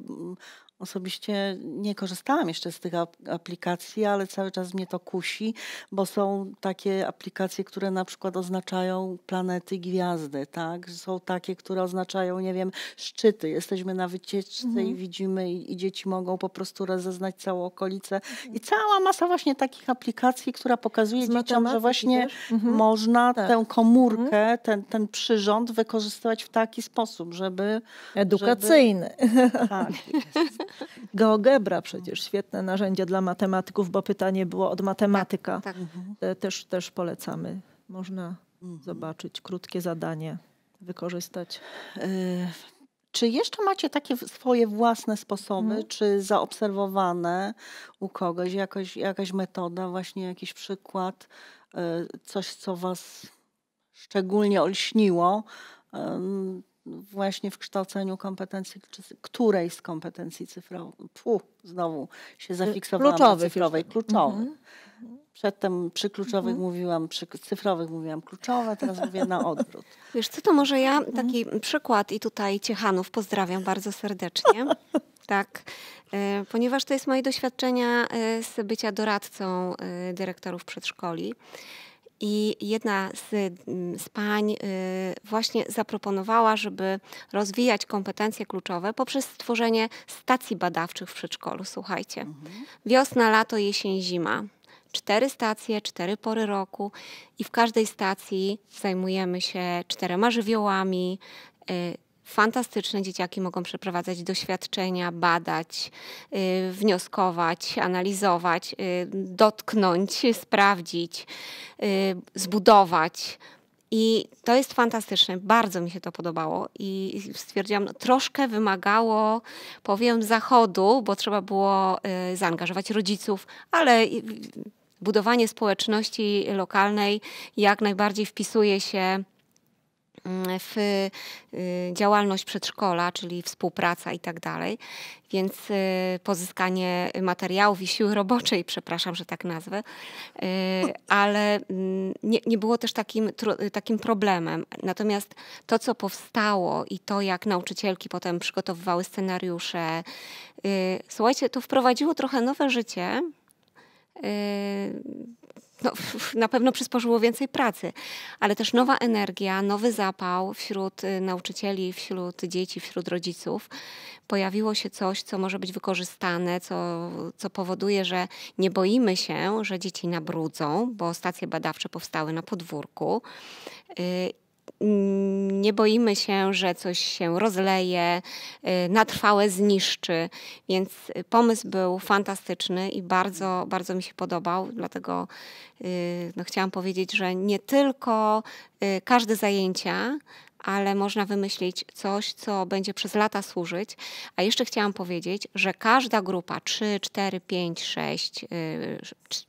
Osobiście nie korzystałam jeszcze z tych aplikacji, ale cały czas mnie to kusi, bo są takie aplikacje, które na przykład oznaczają planety, gwiazdy, tak? Są takie, które oznaczają, nie wiem, szczyty. Jesteśmy na wycieczce mhm. i widzimy i, i, dzieci mogą po prostu rozeznać całą okolicę. Mhm. I cała masa właśnie takich aplikacji, która pokazuje z dzieciom, że właśnie mhm. można tak. tę komórkę, mhm. ten, ten przyrząd wykorzystywać w taki sposób, żeby... Edukacyjny. Żeby, tak. Geogebra przecież świetne narzędzie dla matematyków, bo pytanie było od matematyka. Tak, tak. Mhm. E, też, też polecamy. Można mhm. zobaczyć krótkie zadanie, wykorzystać. E, czy jeszcze macie takie swoje własne sposoby, hmm. czy zaobserwowane u kogoś jakoś, jakaś metoda, właśnie jakiś przykład, e, coś, co Was szczególnie olśniło? właśnie w kształceniu kompetencji, której z kompetencji cyfrowych, Puh, znowu się zafiksowałam kluczowy, cyfrowej, kluczowej. Mhm. Przedtem przy kluczowych mhm. mówiłam, przy cyfrowych mówiłam kluczowe, teraz mówię na odwrót. Wiesz co, to może ja mhm. taki mhm. przykład i tutaj Ciechanów pozdrawiam bardzo serdecznie. tak, y, ponieważ to jest moje doświadczenia y, z bycia doradcą y, dyrektorów przedszkoli. I jedna z, mm, z pań y, właśnie zaproponowała, żeby rozwijać kompetencje kluczowe poprzez stworzenie stacji badawczych w przedszkolu. Słuchajcie, mhm. wiosna, lato, jesień, zima cztery stacje, cztery pory roku i w każdej stacji zajmujemy się czterema żywiołami, y, fantastyczne dzieciaki mogą przeprowadzać doświadczenia, badać, y, wnioskować, analizować, y, dotknąć, sprawdzić, y, zbudować. I to jest fantastyczne, bardzo mi się to podobało i stwierdziłam, no, troszkę wymagało, powiem, zachodu, bo trzeba było zaangażować rodziców, ale budowanie społeczności lokalnej jak najbardziej wpisuje się Mm, w y, działalność przedszkola, czyli współpraca i tak dalej. Więc y, pozyskanie materiałów i siły roboczej, przepraszam, że tak nazwę, y, ale mm, nie, nie było też takim, takim problemem. Natomiast to, co powstało i to, jak nauczycielki potem przygotowywały scenariusze, słuchajcie, to wprowadziło trochę nowe życie Yy, no, na pewno przysporzyło więcej pracy, ale też nowa energia, nowy zapał wśród y, nauczycieli, wśród dzieci, wśród rodziców. Pojawiło się coś, co może być wykorzystane, co, co powoduje, że nie boimy się, że dzieci nabrudzą, bo stacje badawcze powstały na podwórku y, nie boimy się, że coś się rozleje, y, na trwałe zniszczy, więc y, pomysł był fantastyczny i bardzo, bardzo mi się podobał, dlatego y, no, chciałam powiedzieć, że nie tylko każde zajęcia, ale można wymyślić coś, co będzie przez lata służyć. A jeszcze chciałam powiedzieć, że każda grupa 3, 4, 5, 6,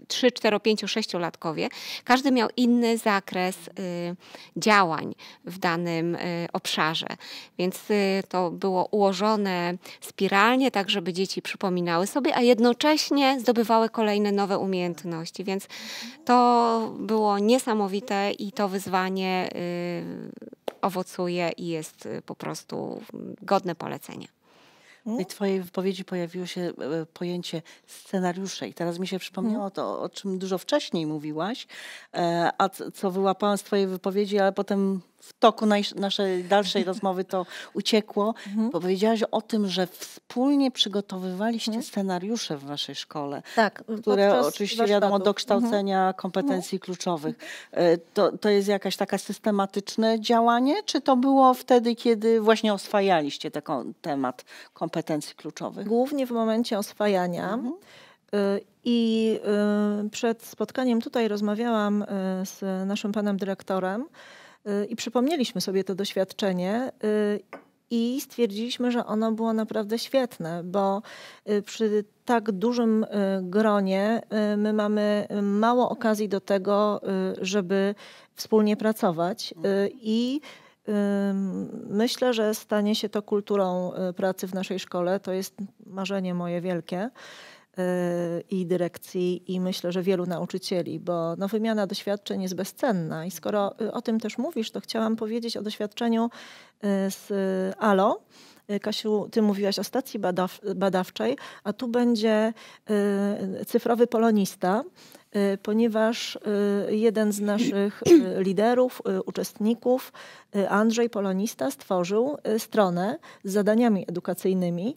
3, 4, 5, 6 latkowie, każdy miał inny zakres y, działań w danym y, obszarze. Więc y, to było ułożone spiralnie, tak żeby dzieci przypominały sobie, a jednocześnie zdobywały kolejne nowe umiejętności. Więc to było niesamowite i to wyzwanie owocowne owocuje i jest y, po prostu godne polecenia. W no. Twojej wypowiedzi pojawiło się e, pojęcie scenariusze i teraz mi się przypomniało mhm. to, o czym dużo wcześniej mówiłaś, e, a co wyłapałam z Twojej wypowiedzi, ale potem w toku naszej dalszej rozmowy to uciekło. Mhm. Powiedziałaś o tym, że wspólnie przygotowywaliście mhm. scenariusze w waszej szkole, tak, które oczywiście wiadomo do mhm. kształcenia mhm. kompetencji kluczowych. E, to, to jest jakaś taka systematyczne działanie, czy to było wtedy, kiedy właśnie oswajaliście ten temat kompetencji kluczowych? Głównie w momencie oswajania. Mhm. E, I e, przed spotkaniem tutaj rozmawiałam z naszym panem dyrektorem, Y, i przypomnieliśmy sobie to doświadczenie y, i stwierdziliśmy, że ono było naprawdę świetne, bo y, przy tak dużym gronie my mamy mało okazji do tego, żeby wspólnie pracować mhm. i Myślę, że stanie się to kulturą pracy w naszej szkole. To jest marzenie moje wielkie. Y, i dyrekcji i myślę, że wielu nauczycieli, bo no, wymiana doświadczeń jest bezcenna. I skoro y, o tym też mówisz, to chciałam powiedzieć o doświadczeniu y, z ALO. Kasiu, ty mówiłaś o stacji badaw badawczej, a tu będzie cyfrowy polonista ponieważ jeden z naszych liderów, uczestników, Andrzej Polonista, stworzył stronę z zadaniami edukacyjnymi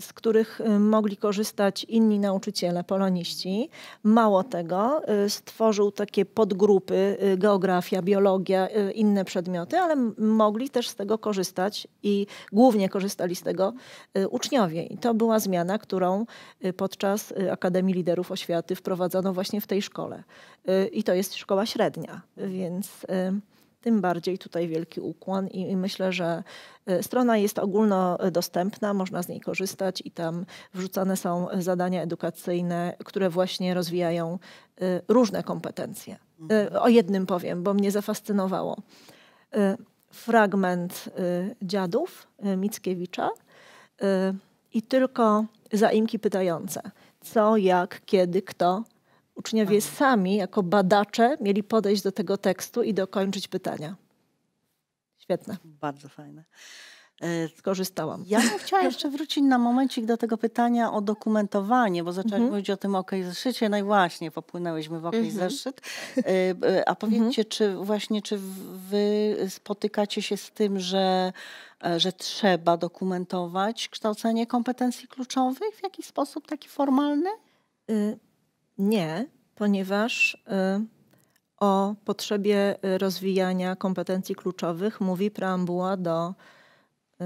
z których y, mogli korzystać inni nauczyciele, poloniści. Mało tego, y, stworzył takie podgrupy, y, geografia, biologia, inne przedmioty, ale mogli też z tego korzystać i głównie korzystali z tego uczniowie. I to była zmiana, którą podczas Akademii Liderów Oświaty wprowadzono właśnie w tej szkole. I to jest szkoła średnia, więc tym bardziej tutaj wielki ukłon i, i myślę, że e, strona jest ogólnodostępna, można z niej korzystać i tam wrzucane są zadania edukacyjne, które właśnie rozwijają e, różne kompetencje. E, mhm. O jednym powiem, bo mnie zafascynowało. Fragment dziadów Mickiewicza i tylko zaimki pytające. Co, jak, kiedy, kto, Uczniowie mhm. sami, jako badacze, mieli podejść do tego tekstu i dokończyć pytania. Świetne. Bardzo fajne. E, skorzystałam. Ja bym chciała jeszcze wrócić na momencik do tego pytania o dokumentowanie, bo zaczęłaś mhm. mówić o tym okej zeszycie, no i właśnie popłynęłyśmy w okej mhm. zeszyt. E, e, a powiedzcie, mhm. czy właśnie, czy wy spotykacie się z tym, że, że trzeba dokumentować kształcenie kompetencji kluczowych w jakiś sposób taki formalny? Y nie, ponieważ y, o potrzebie rozwijania kompetencji kluczowych mówi preambuła do y,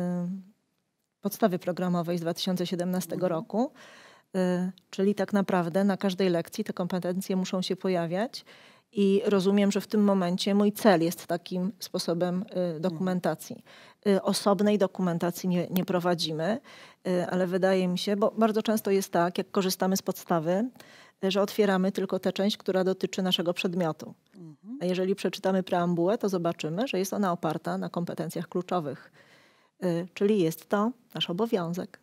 podstawy programowej z 2017 mhm. roku. Y, czyli tak naprawdę na każdej lekcji te kompetencje muszą się pojawiać. I rozumiem, że w tym momencie mój cel jest takim sposobem mhm. dokumentacji. Osobnej dokumentacji nie, nie, prowadzimy, ale wydaje mi się, bo bardzo często jest tak, jak korzystamy z podstawy, E, że otwieramy tylko tę część, która dotyczy naszego przedmiotu. Mhm. A jeżeli przeczytamy preambułę, to zobaczymy, że jest ona oparta na kompetencjach kluczowych, e, czyli jest to nasz obowiązek.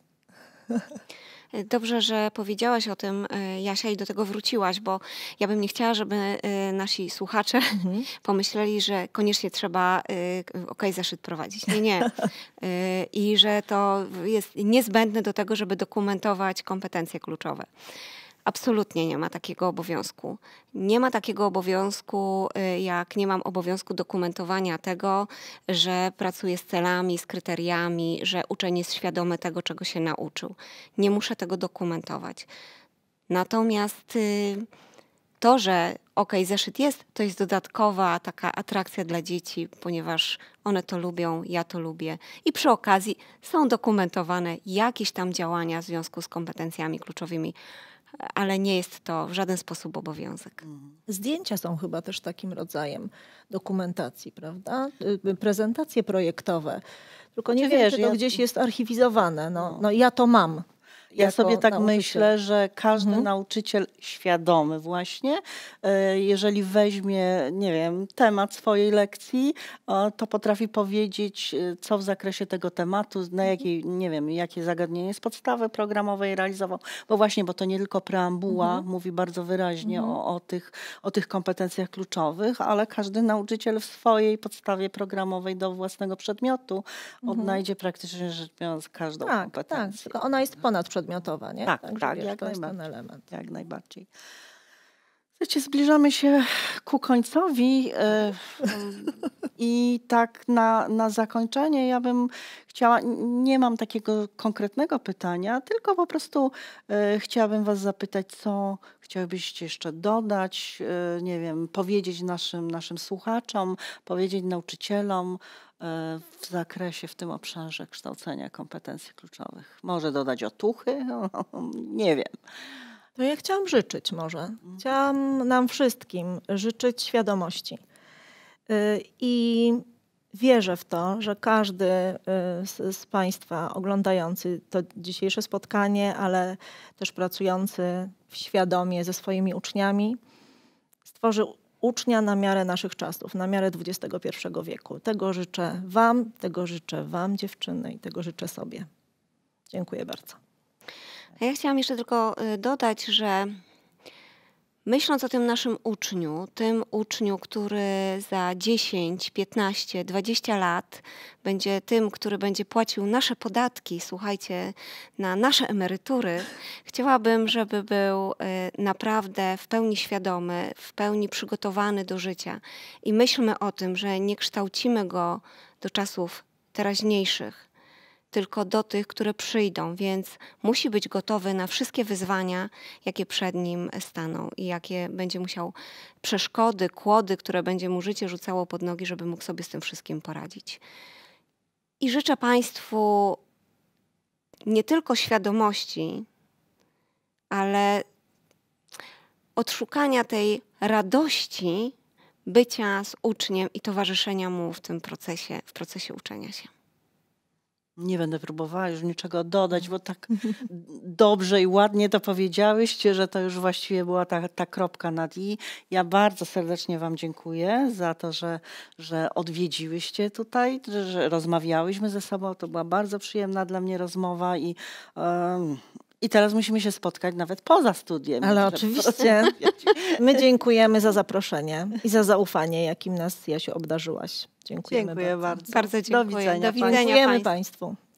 E, dobrze, że powiedziałaś o tym, Jasia, i do tego wróciłaś, bo ja bym nie chciała, żeby nasi słuchacze mhm. pomyśleli, że koniecznie trzeba OK zeszyt prowadzić. Nie, nie. I że to jest niezbędne do tego, żeby dokumentować kompetencje kluczowe. Absolutnie nie ma takiego obowiązku. Nie ma takiego obowiązku, y, jak nie mam obowiązku dokumentowania tego, że pracuję z celami, z kryteriami, że uczeń jest świadomy tego, czego się nauczył. Nie muszę tego dokumentować. Natomiast y, to, że ok, zeszyt jest, to jest dodatkowa taka atrakcja dla dzieci, ponieważ one to lubią, ja to lubię. I przy okazji są dokumentowane jakieś tam działania w związku z kompetencjami kluczowymi ale nie jest to w żaden sposób obowiązek. Zdjęcia są chyba też takim rodzajem dokumentacji, prawda? Y, y, prezentacje projektowe. Tylko nie wiem, że czy to ja... gdzieś jest archiwizowane. No, no, no ja to mam. Ja sobie tak nauczyciel. myślę, że każdy mhm. nauczyciel świadomy właśnie, e, jeżeli weźmie, nie wiem, temat swojej lekcji, to potrafi powiedzieć, e, co w zakresie tego tematu, na mhm. jakiej, nie wiem, jakie zagadnienie jest podstawy programowej realizował, bo właśnie, bo to nie tylko preambuła mhm. mówi bardzo wyraźnie mhm. o, o, tych, o tych kompetencjach kluczowych, ale każdy nauczyciel w swojej podstawie programowej do własnego przedmiotu mhm. odnajdzie praktycznie rzecz biorąc każdą tak, tak kompetencję. Tak, tylko ona jest ponad podmiotowa, nie? Tak, Także tak, jak to jest ten element. Jak najbardziej. Wiecie, zbliżamy się ku końcowi e, i tak na, na zakończenie ja bym chciała, nie mam takiego konkretnego pytania, tylko po prostu e, chciałabym Was zapytać, co chciałbyście jeszcze dodać, e, nie wiem, powiedzieć naszym, naszym słuchaczom, powiedzieć nauczycielom w zakresie, w tym obszarze kształcenia kompetencji kluczowych. Może dodać otuchy? nie wiem. To no, ja chciałam życzyć może. Mhm. Chciałam nam wszystkim życzyć świadomości. Y, I wierzę w to, że każdy y, z, Państwa oglądający to dzisiejsze spotkanie, ale też pracujący świadomie ze swoimi uczniami, stworzy ucznia na miarę naszych czasów, na miarę XXI wieku. Tego życzę Wam, tego życzę Wam, dziewczyny, i tego życzę sobie. Dziękuję bardzo. A ja chciałam jeszcze tylko y, dodać, że myśląc o tym naszym uczniu, tym uczniu, który za 10, 15, 20 lat będzie tym, który będzie płacił nasze podatki, słuchajcie, na nasze emerytury, chciałabym, żeby był y, naprawdę w pełni świadomy, w pełni przygotowany do życia. I myślmy o tym, że nie kształcimy go do czasów teraźniejszych, tylko do tych, które przyjdą, więc musi być gotowy na wszystkie wyzwania, jakie przed nim staną i jakie będzie musiał przeszkody, kłody, które będzie mu życie rzucało pod nogi, żeby mógł sobie z tym wszystkim poradzić. I życzę Państwu nie tylko świadomości, ale odszukania tej radości bycia z uczniem i towarzyszenia mu w tym procesie, w procesie uczenia się. Nie będę próbowała już niczego dodać, bo tak dobrze i ładnie to powiedziałyście, że to już właściwie była ta, ta kropka nad i. Ja bardzo serdecznie Wam dziękuję za to, że, że odwiedziłyście tutaj, że, rozmawiałyśmy ze sobą. To była bardzo przyjemna dla mnie rozmowa i. I teraz musimy się spotkać nawet poza studiem. Ale oczywiście. My dziękujemy za zaproszenie i za zaufanie, jakim nas, Jasiu, obdarzyłaś. Dziękujemy Dziękuję bardzo. Bardzo, bardzo dziękuję. Do widzenia. Do widzenia Dziękujemy Państwu. państwu.